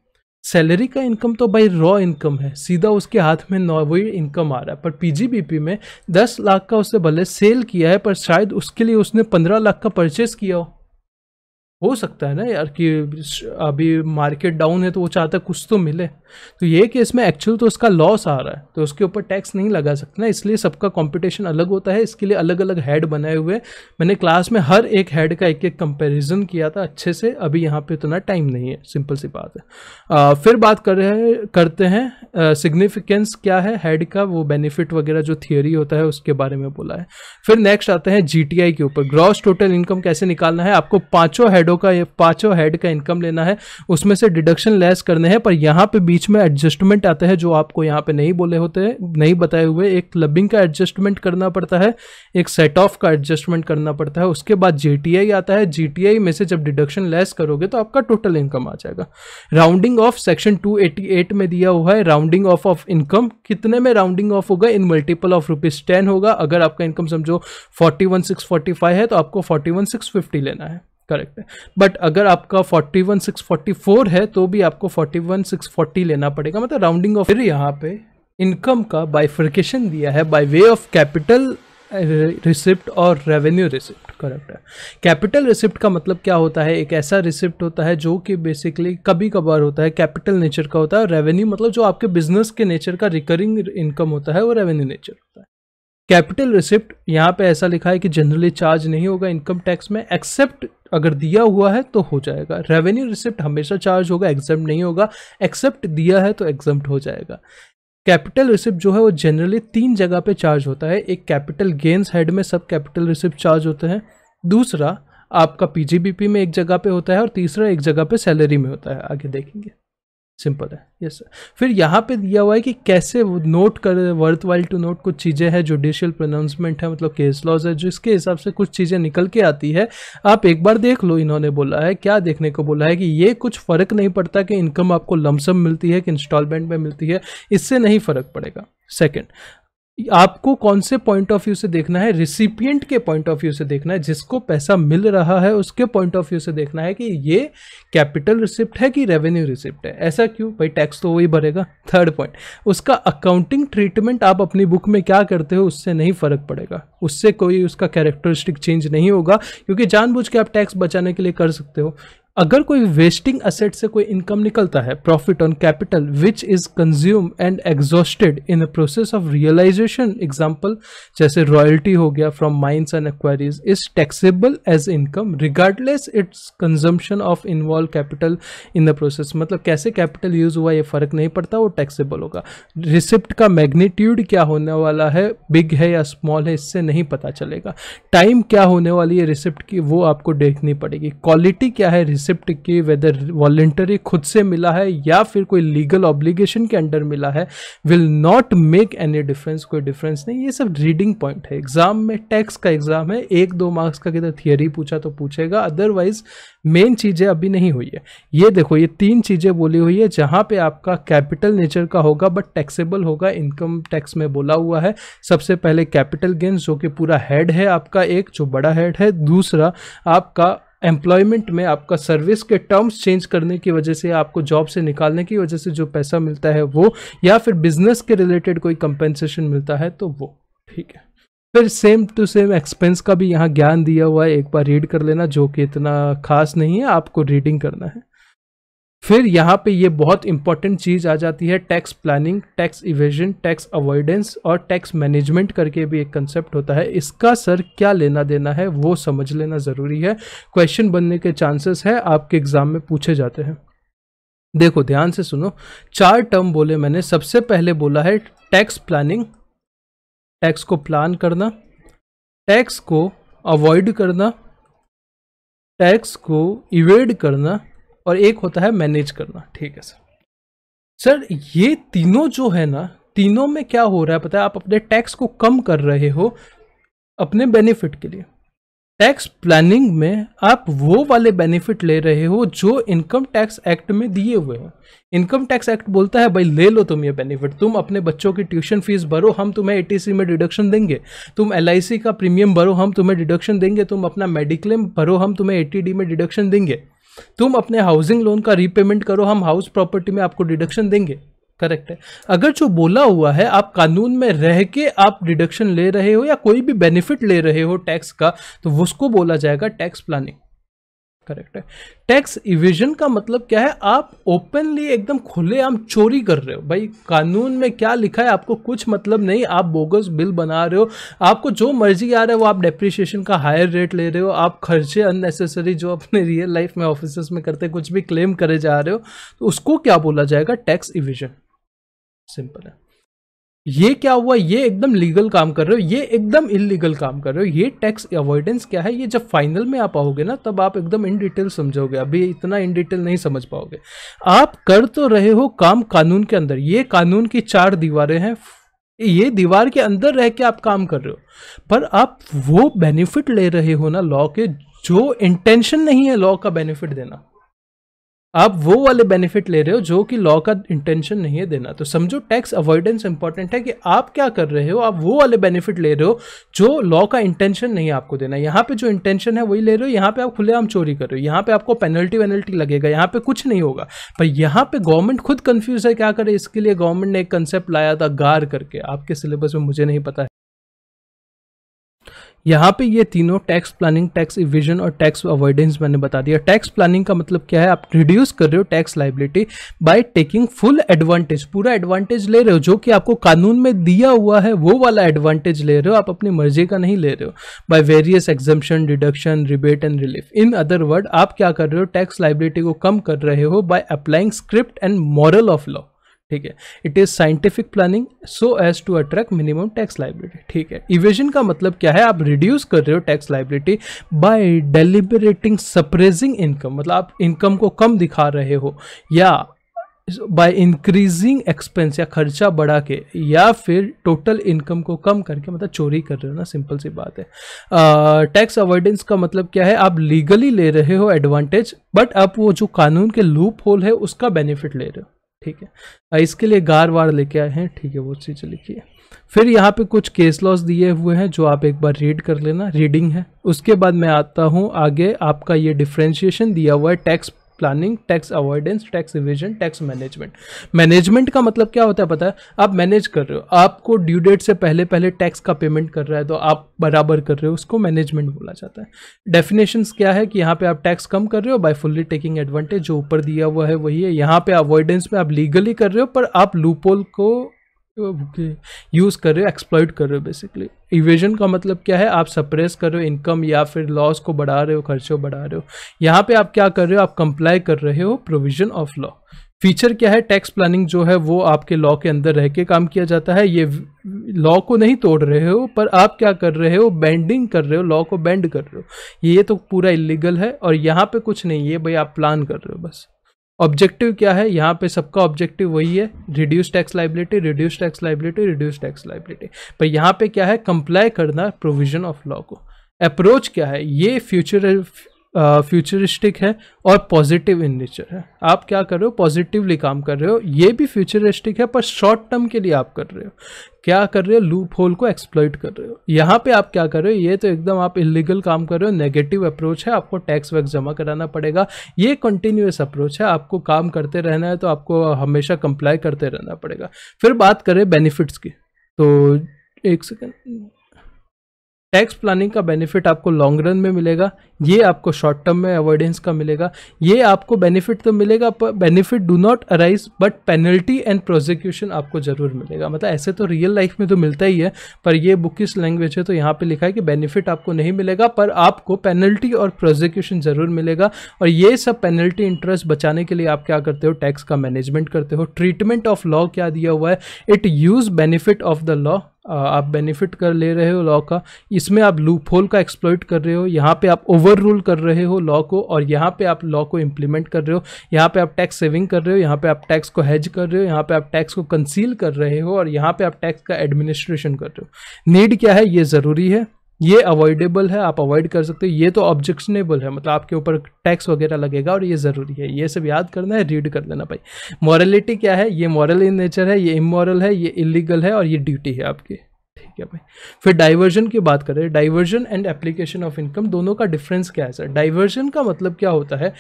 सैलरी का इनकम तो भाई रॉ इनकम है सीधा उसके हाथ में नॉ वही इनकम आ रहा है पर पीजीबीपी में दस लाख का उसने भले सेल किया है पर शायद उसके लिए उसने पंद्रह लाख का परचेस किया हो हो सकता है ना यार कि अभी मार्केट डाउन है तो वो चाहता है कुछ तो मिले तो ये केस में एक्चुअल तो उसका लॉस आ रहा है तो उसके ऊपर टैक्स नहीं लगा सकते ना इसलिए सबका कंपटीशन अलग होता है इसके लिए अलग अलग हेड बनाए हुए मैंने क्लास में हर एक हेड का एक एक कंपैरिजन किया था अच्छे से अभी यहाँ पर इतना तो टाइम नहीं है सिंपल सी बात है आ, फिर बात कर रहे करते हैं सिग्निफिकेंस क्या है हेड का वो बेनिफिट वगैरह जो थियोरी होता है उसके बारे में बोला है फिर नेक्स्ट आते हैं जी के ऊपर ग्रॉस टोटल इनकम कैसे निकालना है आपको पाँचों हेड हेडों का ये पाँचों हेड का इनकम लेना है उसमें से डिडक्शन लेस करने हैं पर यहाँ पे बीच में एडजस्टमेंट आते हैं जो आपको यहाँ पे नहीं बोले होते नहीं बताए हुए एक क्लबिंग का एडजस्टमेंट करना पड़ता है एक सेट ऑफ का एडजस्टमेंट करना पड़ता है उसके बाद जे आता है जे में से जब डिडक्शन लेस करोगे तो आपका टोटल इनकम आ जाएगा राउंडिंग ऑफ सेक्शन टू में दिया हुआ है राउंडिंग ऑफ ऑफ इनकम कितने में राउंडिंग ऑफ होगा in multiple of rupees ten होगा अगर आपका इनकम समझो forty one six forty five है तो आपको फोर्टी वन सिक्स फिफ्टी लेना है करेक्ट है बट अगर आपका 41644 है तो भी आपको 41640 लेना पड़ेगा मतलब राउंडिंग ऑफ फिर यहाँ पे इनकम का बाइफर्केशन दिया है by way of capital receipt और रेवेन्यू रिसिप्ट करेक्ट है कैपिटल रिसिप्ट का मतलब क्या होता है एक ऐसा रिसिप्ट होता है जो कि बेसिकली कभी कभार होता है कैपिटल नेचर का होता है और रेवेन्यू मतलब जो आपके बिजनेस के नेचर का रिकरिंग इनकम होता है वो रेवेन्यू नेचर होता है कैपिटल रिसिप्ट यहाँ पे ऐसा लिखा है कि जनरली चार्ज नहीं होगा इनकम टैक्स में एक्सेप्ट अगर दिया हुआ है तो हो जाएगा रेवेन्यू रिसिप्ट हमेशा चार्ज होगा एग्जाम नहीं होगा एक्सेप्ट दिया है तो एग्जाम हो जाएगा कैपिटल रिसिप्ट जो है वो जनरली तीन जगह पे चार्ज होता है एक कैपिटल गेंस हेड में सब कैपिटल रिसिप्ट चार्ज होते हैं दूसरा आपका पीजीबीपी में एक जगह पे होता है और तीसरा एक जगह पे सैलरी में होता है आगे देखेंगे सिंपल है यस yes, सर फिर यहाँ पे दिया हुआ है कि कैसे नोट कर वर्थ वाइल टू नोट कुछ चीज़ें हैं जुडिशियल प्रोनाउंसमेंट है मतलब केस लॉज है जिसके हिसाब से कुछ चीज़ें निकल के आती है आप एक बार देख लो इन्होंने बोला है क्या देखने को बोला है कि ये कुछ फ़र्क नहीं पड़ता कि इनकम आपको लमसम मिलती है कि इंस्टॉलमेंट में मिलती है इससे नहीं फ़र्क पड़ेगा सेकेंड आपको कौन से पॉइंट ऑफ व्यू से देखना है रिसिपियंट के पॉइंट ऑफ व्यू से देखना है जिसको पैसा मिल रहा है उसके पॉइंट ऑफ व्यू से देखना है कि ये कैपिटल रिसिप्ट है कि रेवेन्यू रिसिप्ट है ऐसा क्यों भाई टैक्स तो वही भरेगा थर्ड पॉइंट उसका अकाउंटिंग ट्रीटमेंट आप अपनी बुक में क्या करते हो उससे नहीं फ़र्क पड़ेगा उससे कोई उसका कैरेक्टरिस्टिक चेंज नहीं होगा क्योंकि जानबूझ के आप टैक्स बचाने के लिए कर सकते हो अगर कोई वेस्टिंग असेट से कोई इनकम निकलता है profit on capital which is consume and exhausted in the process of realisation example जैसे रॉयल्टी हो गया from mines and quarries is taxable as income regardless its consumption of involve capital in the process मतलब कैसे कैपिटल यूज हुआ ये फर्क नहीं पड़ता वो टैक्सेबल होगा रिसिप्ट का मैग्नीट्यूड क्या होने वाला है बिग है या स्मॉल है इससे नहीं पता चलेगा टाइम क्या होने वाली है रिसिप्ट की वो आपको देखनी पड़ेगी क्वालिटी क्या है रिसिप्ट कंसेप्ट के वेदर वॉलेंटरी खुद से मिला है या फिर कोई लीगल ऑब्लिगेशन के अंडर मिला है will not make any difference कोई डिफरेंस नहीं ये सब रीडिंग पॉइंट है एग्जाम में टैक्स का एग्जाम है एक दो मार्क्स का किधर थियरी पूछा तो पूछेगा अदरवाइज मेन चीज़ें अभी नहीं हुई है ये देखो ये तीन चीज़ें बोली हुई है जहाँ पे आपका कैपिटल नेचर का होगा बट टैक्सेबल होगा इनकम टैक्स में बोला हुआ है सबसे पहले कैपिटल गेन्स जो कि पूरा हेड है आपका एक जो बड़ा हेड है दूसरा आपका एम्प्लॉयमेंट में आपका सर्विस के टर्म्स चेंज करने की वजह से आपको जॉब से निकालने की वजह से जो पैसा मिलता है वो या फिर बिजनेस के रिलेटेड कोई कंपेंसेशन मिलता है तो वो ठीक है फिर सेम टू सेम एक्सपेंस का भी यहाँ ज्ञान दिया हुआ है एक बार रीड कर लेना जो कि इतना खास नहीं है आपको रीडिंग करना है फिर यहाँ पे ये बहुत इंपॉर्टेंट चीज़ आ जाती है tax planning tax evasion tax avoidance और टैक्स मैनेजमेंट करके भी एक कंसेप्ट होता है इसका सर क्या लेना देना है वो समझ लेना ज़रूरी है क्वेश्चन बनने के चांसेस है आपके एग्ज़ाम में पूछे जाते हैं देखो ध्यान से सुनो चार टर्म बोले मैंने सबसे पहले बोला है टैक्स प्लानिंग टैक्स को प्लान करना टैक्स को अवॉइड करना टैक्स को इवेड करना और एक होता है मैनेज करना ठीक है सर सर ये तीनों जो है ना तीनों में क्या हो रहा है पता है आप अपने टैक्स को कम कर रहे हो अपने बेनिफिट के लिए टैक्स प्लानिंग में आप वो वाले बेनिफिट ले रहे हो जो इनकम टैक्स एक्ट में दिए हुए हैं इनकम टैक्स एक्ट बोलता है भाई ले लो तुम ये बेनिफिट तुम अपने बच्चों की ट्यूशन फीस भरो हम तुम्हें ए में डिडक्शन देंगे तुम एल का प्रीमियम भरो हम तुम्हें डिडक्शन देंगे तुम अपना मेडिक्लेम भरो हम तुम्हें ए में डिडक्शन देंगे तुम अपने हाउसिंग लोन का रीपेमेंट करो हम हाउस प्रॉपर्टी में आपको डिडक्शन देंगे करेक्ट है अगर जो बोला हुआ है आप कानून में रह के आप डिडक्शन ले रहे हो या कोई भी बेनिफिट ले रहे हो टैक्स का तो उसको बोला जाएगा टैक्स प्लानिंग करेक्ट है टैक्स इविजन का मतलब क्या है आप ओपनली एकदम खुलेआम चोरी कर रहे हो भाई कानून में क्या लिखा है आपको कुछ मतलब नहीं आप बोगस बिल बना रहे हो आपको जो मर्जी आ रहा है वो आप डेप्रिशिएशन का हायर रेट ले रहे हो आप खर्चे अननेसेसरी जो अपने रियल लाइफ में ऑफिस में करते कुछ भी क्लेम करे जा रहे हो तो उसको क्या बोला जाएगा टैक्स इविजन सिंपल है ये क्या हुआ ये एकदम लीगल काम कर रहे हो ये एकदम इलीगल काम कर रहे हो ये टैक्स अवॉइडेंस क्या है ये जब फाइनल में आप आओगे ना तब आप एकदम इन डिटेल समझोगे अभी इतना इन डिटेल नहीं समझ पाओगे आप कर तो रहे हो काम कानून के अंदर ये कानून की चार दीवारें हैं ये दीवार के अंदर रह के आप काम कर रहे हो पर आप वो बेनिफिट ले रहे हो ना लॉ के जो इंटेंशन नहीं है लॉ का बेनिफिट देना आप वो वाले बेनिफिट ले रहे हो जो कि लॉ का इंटेंशन नहीं है देना तो समझो टैक्स अवॉइडेंस इंपॉर्टेंट है कि आप क्या कर रहे हो आप वो वाले बेनिफिट ले रहे हो जो लॉ का इंटेंशन नहीं है आपको देना यहाँ पे जो इंटेंशन है वही ले रहे हो यहाँ पे आप खुलेआम चोरी कर रहे हो यहाँ पे आपको पेनल्टी वेनल्टी लगेगा यहाँ पे कुछ नहीं होगा पर यहाँ पे गवर्नमेंट खुद कन्फ्यूज है क्या करे इसके लिए गवर्नमेंट ने एक कंसेप्ट लाया था गार करके आपके सिलेबस में मुझे नहीं पता है यहाँ पे ये तीनों टैक्स प्लानिंग टैक्स इविजन और टैक्स अवॉइडेंस मैंने बता दिया टैक्स प्लानिंग का मतलब क्या है आप रिड्यूस कर रहे हो tax liability by taking full advantage पूरा एडवांटेज ले रहे हो जो कि आपको कानून में दिया हुआ है वो वाला एडवांटेज ले रहे हो आप अपनी मर्जी का नहीं ले रहे हो by various exemption deduction rebate and relief in other word आप क्या कर रहे हो टैक्स लाइबिलिटी को कम कर रहे हो by applying script and moral of law ठीक है it is scientific planning so as to attract minimum tax liability ठीक है इवेजन का मतलब क्या है आप रिड्यूस कर रहे हो tax liability by deliberating suppressing income मतलब आप इनकम को कम दिखा रहे हो या बाय इंक्रीजिंग एक्सपेंस या खर्चा बढ़ा के या फिर टोटल इनकम को कम करके मतलब चोरी कर रहे हो ना सिंपल सी बात है टैक्स अवॉइडेंस का मतलब क्या है आप लीगली ले रहे हो एडवांटेज बट आप वो जो कानून के लूप होल है उसका बेनिफिट ले रहे हो ठीक है इसके लिए गार वार लेके आए हैं ठीक है वो चीज़ लिखिए फिर यहाँ पे कुछ केस लॉस दिए हुए हैं जो आप एक बार रीड कर लेना रीडिंग है उसके बाद मैं आता हूँ आगे आपका ये डिफ्रेंशिएशन दिया हुआ है tax planning tax avoidance tax revision tax management management का मतलब क्या होता है पता है आप मैनेज कर रहे हो आपको ड्यू डेट से पहले पहले टैक्स का पेमेंट कर रहा है तो आप बराबर कर रहे हो उसको मैनेजमेंट बोला जाता है डेफिनेशन क्या है कि यहाँ पे आप टैक्स कम कर रहे हो बाय फुल्ली टेकिंग एडवांटेज जो ऊपर दिया हुआ है वही है यहाँ पे अवॉइडेंस में आप लीगली कर रहे हो पर आप लूपोल को यूज़ कर रहे हो एक्सप्लॉइड कर रहे हो बेसिकली इवेजन का मतलब क्या है आप सप्रेस कर रहे हो इनकम या फिर लॉस को बढ़ा रहे हो खर्चों बढ़ा रहे हो यहाँ पे आप क्या कर रहे हो आप कंप्लाई कर रहे हो प्रोविजन ऑफ लॉ फीचर क्या है टैक्स प्लानिंग जो है वो आपके लॉ के अंदर रह के काम किया जाता है ये लॉ को नहीं तोड़ रहे हो पर आप क्या कर रहे हो बैंडिंग कर रहे हो लॉ को बैंड कर रहे हो ये तो पूरा इलीगल है और यहाँ पे कुछ नहीं है भाई आप प्लान कर रहे हो बस ऑब्जेक्टिव क्या है यहाँ पे सबका ऑब्जेक्टिव वही है reduce tax liability reduce tax liability reduce tax liability पर यहाँ पे क्या है कंप्लाई करना प्रोविजन ऑफ लॉ को अप्रोच क्या है ये फ्यूचर फ्यूचरिस्टिक है और पॉजिटिव इन नेचर है आप क्या कर रहे हो पॉजिटिवली काम कर रहे हो ये भी फ्यूचरिस्टिक है पर शॉर्ट टर्म के लिए आप कर रहे हो क्या कर रहे हो लूप होल को एक्सप्लॉइट कर रहे हो यहाँ पे आप क्या कर रहे हो ये तो एकदम आप इलीगल काम कर रहे हो नेगेटिव अप्रोच है आपको टैक्स वैक्स जमा कराना पड़ेगा ये कंटिन्यूस अप्रोच है आपको काम करते रहना है तो आपको हमेशा कंप्लाई करते रहना पड़ेगा फिर बात करें बेनिफिट्स की तो एक सेकेंड टैक्स प्लानिंग का बेनिफिट आपको लॉन्ग रन में मिलेगा ये आपको शॉर्ट टर्म में अवॉइडेंस का मिलेगा ये आपको बेनिफिट तो मिलेगा पर benefit do not arise but penalty and prosecution आपको जरूर मिलेगा मतलब ऐसे तो रियल लाइफ में तो मिलता ही है पर ये बुक किस लैंग्वेज है तो यहाँ पे लिखा है कि बेनिफिट आपको नहीं मिलेगा पर आपको पेनल्टी और प्रोजिक्यूशन जरूर मिलेगा और ये सब पेनल्टी इंटरेस्ट बचाने के लिए आप क्या करते हो टैक्स का मैनेजमेंट करते हो ट्रीटमेंट ऑफ लॉ क्या दिया हुआ है it use benefit of the law आप बेनिफिट कर ले रहे हो लॉ का इसमें आप लूप होल का एक्सप्लोइट कर रहे हो यहाँ पे आप ओवर रूल कर रहे हो लॉ को और यहाँ पे आप लॉ को इम्प्लीमेंट कर रहे हो यहाँ पे आप टैक्स सेविंग कर रहे हो यहाँ पे आप टैक्स को हैज कर रहे हो यहाँ पे आप टैक्स को कंसील कर रहे हो और यहाँ पे आप टैक्स का एडमिनिस्ट्रेशन कर रहे हो नीड क्या है ये ज़रूरी है ये अवॉइडेबल है आप अवॉइड कर सकते हो ये तो ऑब्जेक्शनेबल है मतलब आपके ऊपर टैक्स वगैरह लगेगा और ये ज़रूरी है ये सब याद करना है रीड कर लेना भाई मॉरलिटी क्या है ये मॉरल इन नेचर है ये इमोरल है ये इलीगल है और ये ड्यूटी है आपकी ठीक है भाई फिर डाइवर्जन की बात करें diversion and application of income दोनों का डिफरेंस क्या है सर डाइवर्जन का मतलब क्या होता है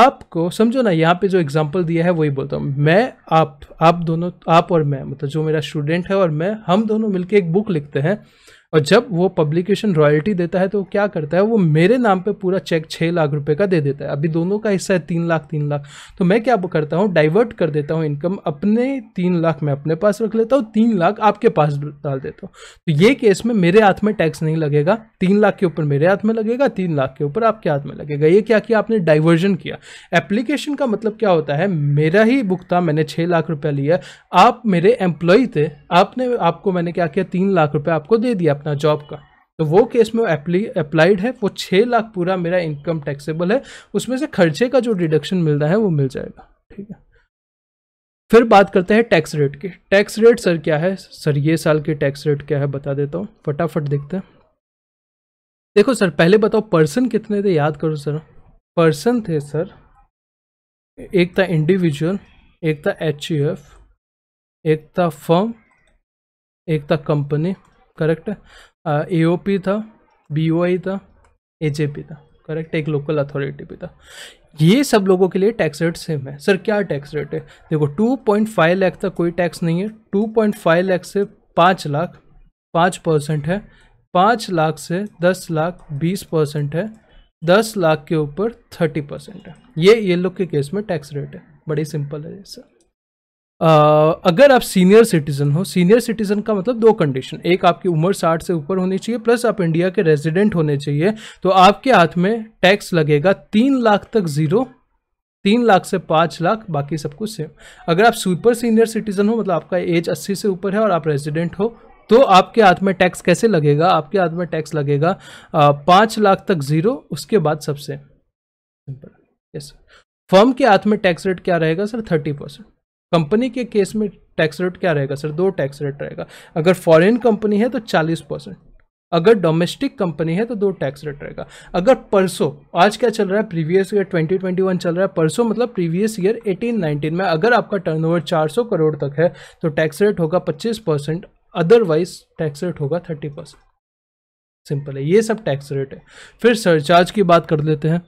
आपको समझो ना यहाँ पे जो एग्जांपल दिया है वही बोलता हूँ मैं आप आप दोनों आप और मैं मतलब जो मेरा स्टूडेंट है और मैं हम दोनों मिलके एक बुक लिखते हैं और जब वो पब्लिकेशन रॉयल्टी देता है तो क्या करता है वो मेरे नाम पे पूरा चेक छः लाख रुपए का दे देता है अभी दोनों का हिस्सा है तीन लाख तीन लाख तो मैं क्या करता हूँ डाइवर्ट कर देता हूँ इनकम अपने तीन लाख मैं अपने पास रख लेता हूँ तीन लाख आपके पास डाल देता हूँ तो ये केस में मेरे हाथ में टैक्स नहीं लगेगा तीन लाख के ऊपर मेरे हाथ में लगेगा तीन लाख के ऊपर आपके हाथ में लगेगा ये क्या किया आपने डाइवर्जन किया एप्लीकेशन का मतलब क्या होता है मेरा ही था मैंने छः लाख रुपया लिया आप मेरे एम्प्लॉय थे आपने आपको मैंने क्या किया तीन लाख रुपया आपको दे दिया अपना जॉब का तो वो केस में अप्लाइड है वो छः लाख पूरा मेरा इनकम टैक्सेबल है उसमें से खर्चे का जो डिडक्शन मिल रहा है वो मिल जाएगा ठीक है फिर बात करते हैं टैक्स रेट की टैक्स रेट सर क्या है सर ये साल के टैक्स रेट क्या है बता देता हूँ फटाफट देखते हैं देखो सर पहले बताओ पर्सन कितने थे याद करो सर पर्सन थे सर एक था इंडिविजुअल एक था एच e एक था फर्म एक था company correct A O P था बी ओ आई था एच ए पी था करेक्ट एक लोकल अथॉरिटी भी था ये सब लोगों के लिए टैक्स रेट सेम है सर क्या टैक्स रेट है देखो 2.5 लाख तक कोई टैक्स नहीं है 2.5 लाख से पाँच लाख पाँच परसेंट है पाँच लाख से दस लाख बीस परसेंट है दस लाख के ऊपर थर्टी परसेंट है ये ये लोग के केस में टैक्स रेट है बड़ी सिंपल है सर अगर आप सीनियर सिटीज़न हो सीनियर सिटीज़न का मतलब दो कंडीशन एक आपकी उम्र साठ से ऊपर होनी चाहिए प्लस आप इंडिया के रेजिडेंट होने चाहिए तो आपके हाथ में टैक्स लगेगा तीन लाख तक ज़ीरो तीन लाख से पाँच लाख बाकी सब कुछ सेम अगर आप सुपर सीनियर सिटीज़न हो मतलब आपका एज अस्सी से ऊपर है और आप रेजिडेंट हो तो आपके हाथ में टैक्स कैसे लगेगा आपके हाथ में टैक्स लगेगा पाँच लाख तक ज़ीरो उसके बाद सबसे सिंपल यस फर्म के हाथ में टैक्स रेट क्या रहेगा सर थर्टी परसेंट कंपनी के केस में टैक्स रेट क्या रहेगा सर दो टैक्स रेट रहेगा अगर फॉरेन कंपनी है तो चालीस परसेंट अगर डोमेस्टिक कंपनी है तो दो टैक्स रेट रहेगा अगर परसों आज क्या चल रहा है प्रीवियस ईयर 2021 चल रहा है परसों मतलब प्रीवियस ईयर 18-19 में अगर आपका टर्नओवर 400 करोड़ तक है तो टैक्स रेट होगा 25 परसेंट अदरवाइज टैक्स रेट होगा 30 परसेंट सिंपल है ये सब टैक्स रेट है फिर सरचार्ज की बात कर लेते हैं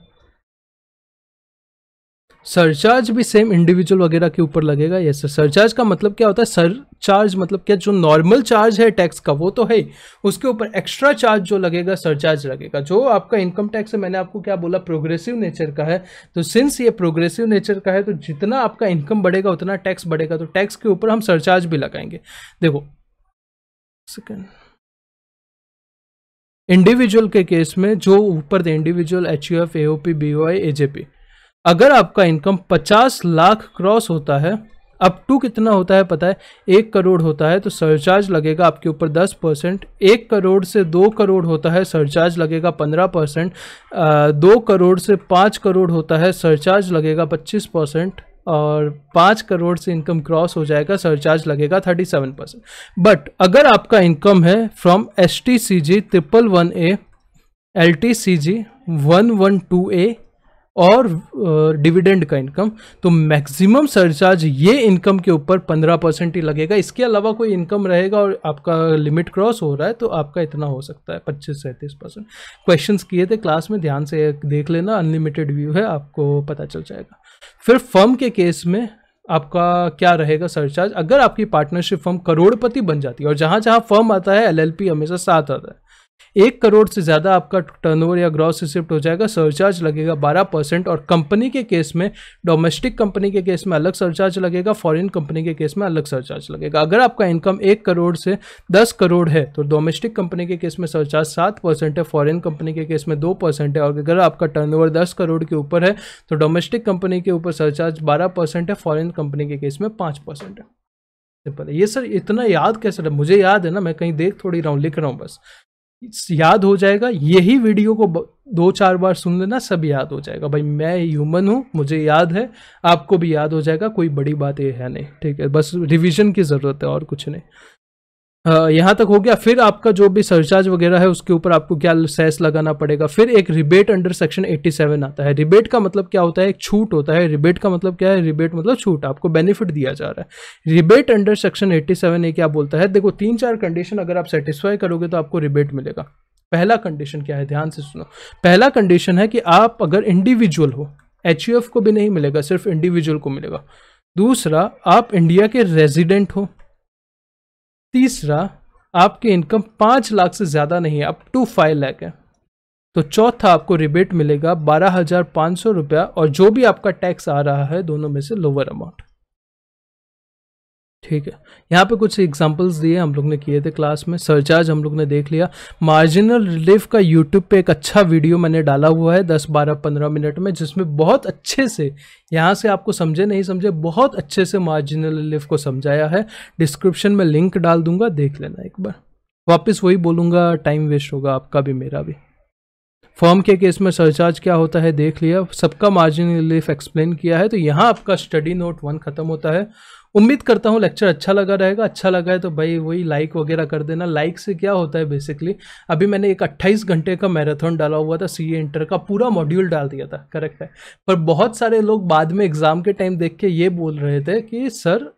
सरचार्ज भी सेम इंडिविजुअल वगैरह के ऊपर लगेगा यस सर सरचार्ज का मतलब क्या होता है सर चार्ज मतलब क्या जो नॉर्मल चार्ज है टैक्स का वो तो है उसके ऊपर एक्स्ट्रा चार्ज जो लगेगा सरचार्ज लगेगा जो आपका इनकम टैक्स है मैंने आपको क्या बोला प्रोग्रेसिव नेचर का है तो सिंस ये प्रोग्रेसिव नेचर का है तो जितना आपका इनकम बढ़ेगा उतना टैक्स बढ़ेगा तो टैक्स के ऊपर हम सरचार्ज भी लगाएंगे देखो सेकेंड इंडिविजुअल के केस में जो ऊपर थे individual H U F A O P B O I A J P अगर आपका इनकम 50 लाख क्रॉस होता है अप टू कितना होता है पता है एक करोड़ होता है तो सरचार्ज लगेगा आपके ऊपर दस परसेंट एक करोड़ से दो करोड़ होता है सरचार्ज लगेगा पंद्रह परसेंट दो करोड़ से पाँच करोड़ होता है सरचार्ज लगेगा पच्चीस परसेंट और पाँच करोड़ से इनकम क्रॉस हो जाएगा सरचार्ज लगेगा थर्टी सेवन परसेंट बट अगर आपका इनकम है from S T C G triple one A L T C G one one two A और डिविडेंड का इनकम तो मैक्सिमम सरचार्ज ये इनकम के ऊपर पंद्रह परसेंट ही लगेगा इसके अलावा कोई इनकम रहेगा और आपका लिमिट क्रॉस हो रहा है तो आपका इतना हो सकता है पच्चीस सैंतीस परसेंट क्वेश्चन किए थे क्लास में ध्यान से देख लेना अनलिमिटेड व्यू है आपको पता चल जाएगा फिर फर्म के केस में आपका क्या रहेगा सरचार्ज अगर आपकी पार्टनरशिप फर्म करोड़पति बन जाती है और जहाँ जहाँ फर्म आता है एल हमेशा साथ आता है एक करोड़ से ज़्यादा आपका टर्नओवर या ग्रॉस रिसिप्ट हो जाएगा सरचार्ज लगेगा बारह परसेंट और कंपनी के केस में डोमेस्टिक कंपनी के केस में अलग सरचार्ज लगेगा फॉरेन कंपनी के केस में अलग सरचार्ज लगेगा अगर आपका इनकम एक करोड़ से दस करोड़ है तो डोमेस्टिक कंपनी के केस में सरचार्ज सात परसेंट है फॉरन कंपनी के केस में दो परसेंट है और अगर आपका टर्न दस करोड़ के ऊपर है तो डोमेस्टिक कंपनी के ऊपर सरचार्ज बारह परसेंट है फॉरन कंपनी के केस में पाँच परसेंट है सिंपल ये सर इतना याद कैसे मुझे याद है ना मैं कहीं देख थोड़ी रहा हूँ लिख रहा हूँ बस याद हो जाएगा यही वीडियो को दो चार बार सुन लेना सब याद हो जाएगा भाई मैं ह्यूमन हूँ मुझे याद है आपको भी याद हो जाएगा कोई बड़ी बात ये है नहीं ठीक है बस रिवीजन की ज़रूरत है और कुछ नहीं यहाँ तक हो गया फिर आपका जो भी सरचार्ज वगैरह है उसके ऊपर आपको क्या सेस लगाना पड़ेगा फिर एक रिबेट अंडर सेक्शन 87 आता है रिबेट का मतलब क्या होता है एक छूट होता है रिबेट का मतलब क्या है रिबेट मतलब छूट आपको बेनिफिट दिया जा रहा है रिबेट अंडर सेक्शन 87 ये क्या बोलता है देखो तीन चार कंडीशन अगर आप सेटिस्फाई करोगे तो आपको रिबेट मिलेगा पहला कंडीशन क्या है ध्यान से सुनो पहला कंडीशन है कि आप अगर इंडिविजुअल हो एच e को भी नहीं मिलेगा सिर्फ इंडिविजुअल को मिलेगा दूसरा आप इंडिया के रेजिडेंट हो तीसरा आपकी इनकम पाँच लाख से ज़्यादा नहीं है अप टू फाइव लाख है तो चौथा आपको रिबेट मिलेगा बारह हज़ार पाँच सौ रुपया और जो भी आपका टैक्स आ रहा है दोनों में से लोअर अमाउंट ठीक है यहाँ पे कुछ एग्जांपल्स दिए हम लोग ने किए थे क्लास में सरचार्ज हम लोग ने देख लिया मार्जिनल रिलीफ का यूट्यूब पे एक अच्छा वीडियो मैंने डाला हुआ है 10 12 15 मिनट में जिसमें बहुत अच्छे से यहाँ से आपको समझे नहीं समझे बहुत अच्छे से मार्जिनल रिलीफ को समझाया है डिस्क्रिप्शन में लिंक डाल दूंगा देख लेना एक बार वापस वही बोलूँगा टाइम वेस्ट होगा आपका भी मेरा भी फॉर्म के केस में सरचार्ज क्या होता है देख लिया सबका मार्जिनल रिलीफ एक्सप्लेन किया है तो यहाँ आपका स्टडी नोट वन खत्म होता है उम्मीद करता हूँ लेक्चर अच्छा लगा रहेगा अच्छा लगा है तो भाई वही लाइक वगैरह कर देना लाइक से क्या होता है बेसिकली अभी मैंने एक 28 घंटे का मैराथन डाला हुआ था सी इंटर का पूरा मॉड्यूल डाल दिया था करेक्ट है पर बहुत सारे लोग बाद में एग्ज़ाम के टाइम देख के ये बोल रहे थे कि सर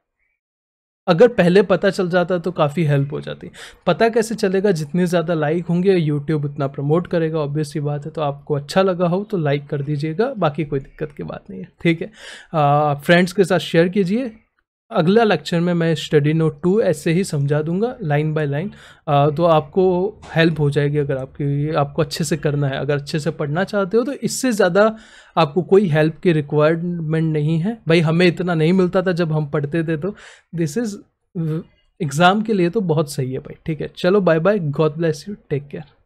अगर पहले पता चल जाता तो काफ़ी हेल्प हो जाती पता कैसे चलेगा जितने ज़्यादा लाइक होंगे यूट्यूब उतना प्रमोट करेगा ऑब्वियसली बात है तो आपको अच्छा लगा हो तो लाइक कर दीजिएगा बाकी कोई दिक्कत की बात नहीं है ठीक है फ्रेंड्स के साथ शेयर कीजिए अगला लेक्चर में मैं स्टडी नोट टू ऐसे ही समझा दूंगा लाइन बाय लाइन तो आपको हेल्प हो जाएगी अगर आपकी आपको अच्छे से करना है अगर अच्छे से पढ़ना चाहते हो तो इससे ज़्यादा आपको कोई हेल्प की रिक्वायरमेंट नहीं है भाई हमें इतना नहीं मिलता था जब हम पढ़ते थे तो दिस इज़ एग्ज़ाम के लिए तो बहुत सही है भाई ठीक है चलो bye bye God bless you take care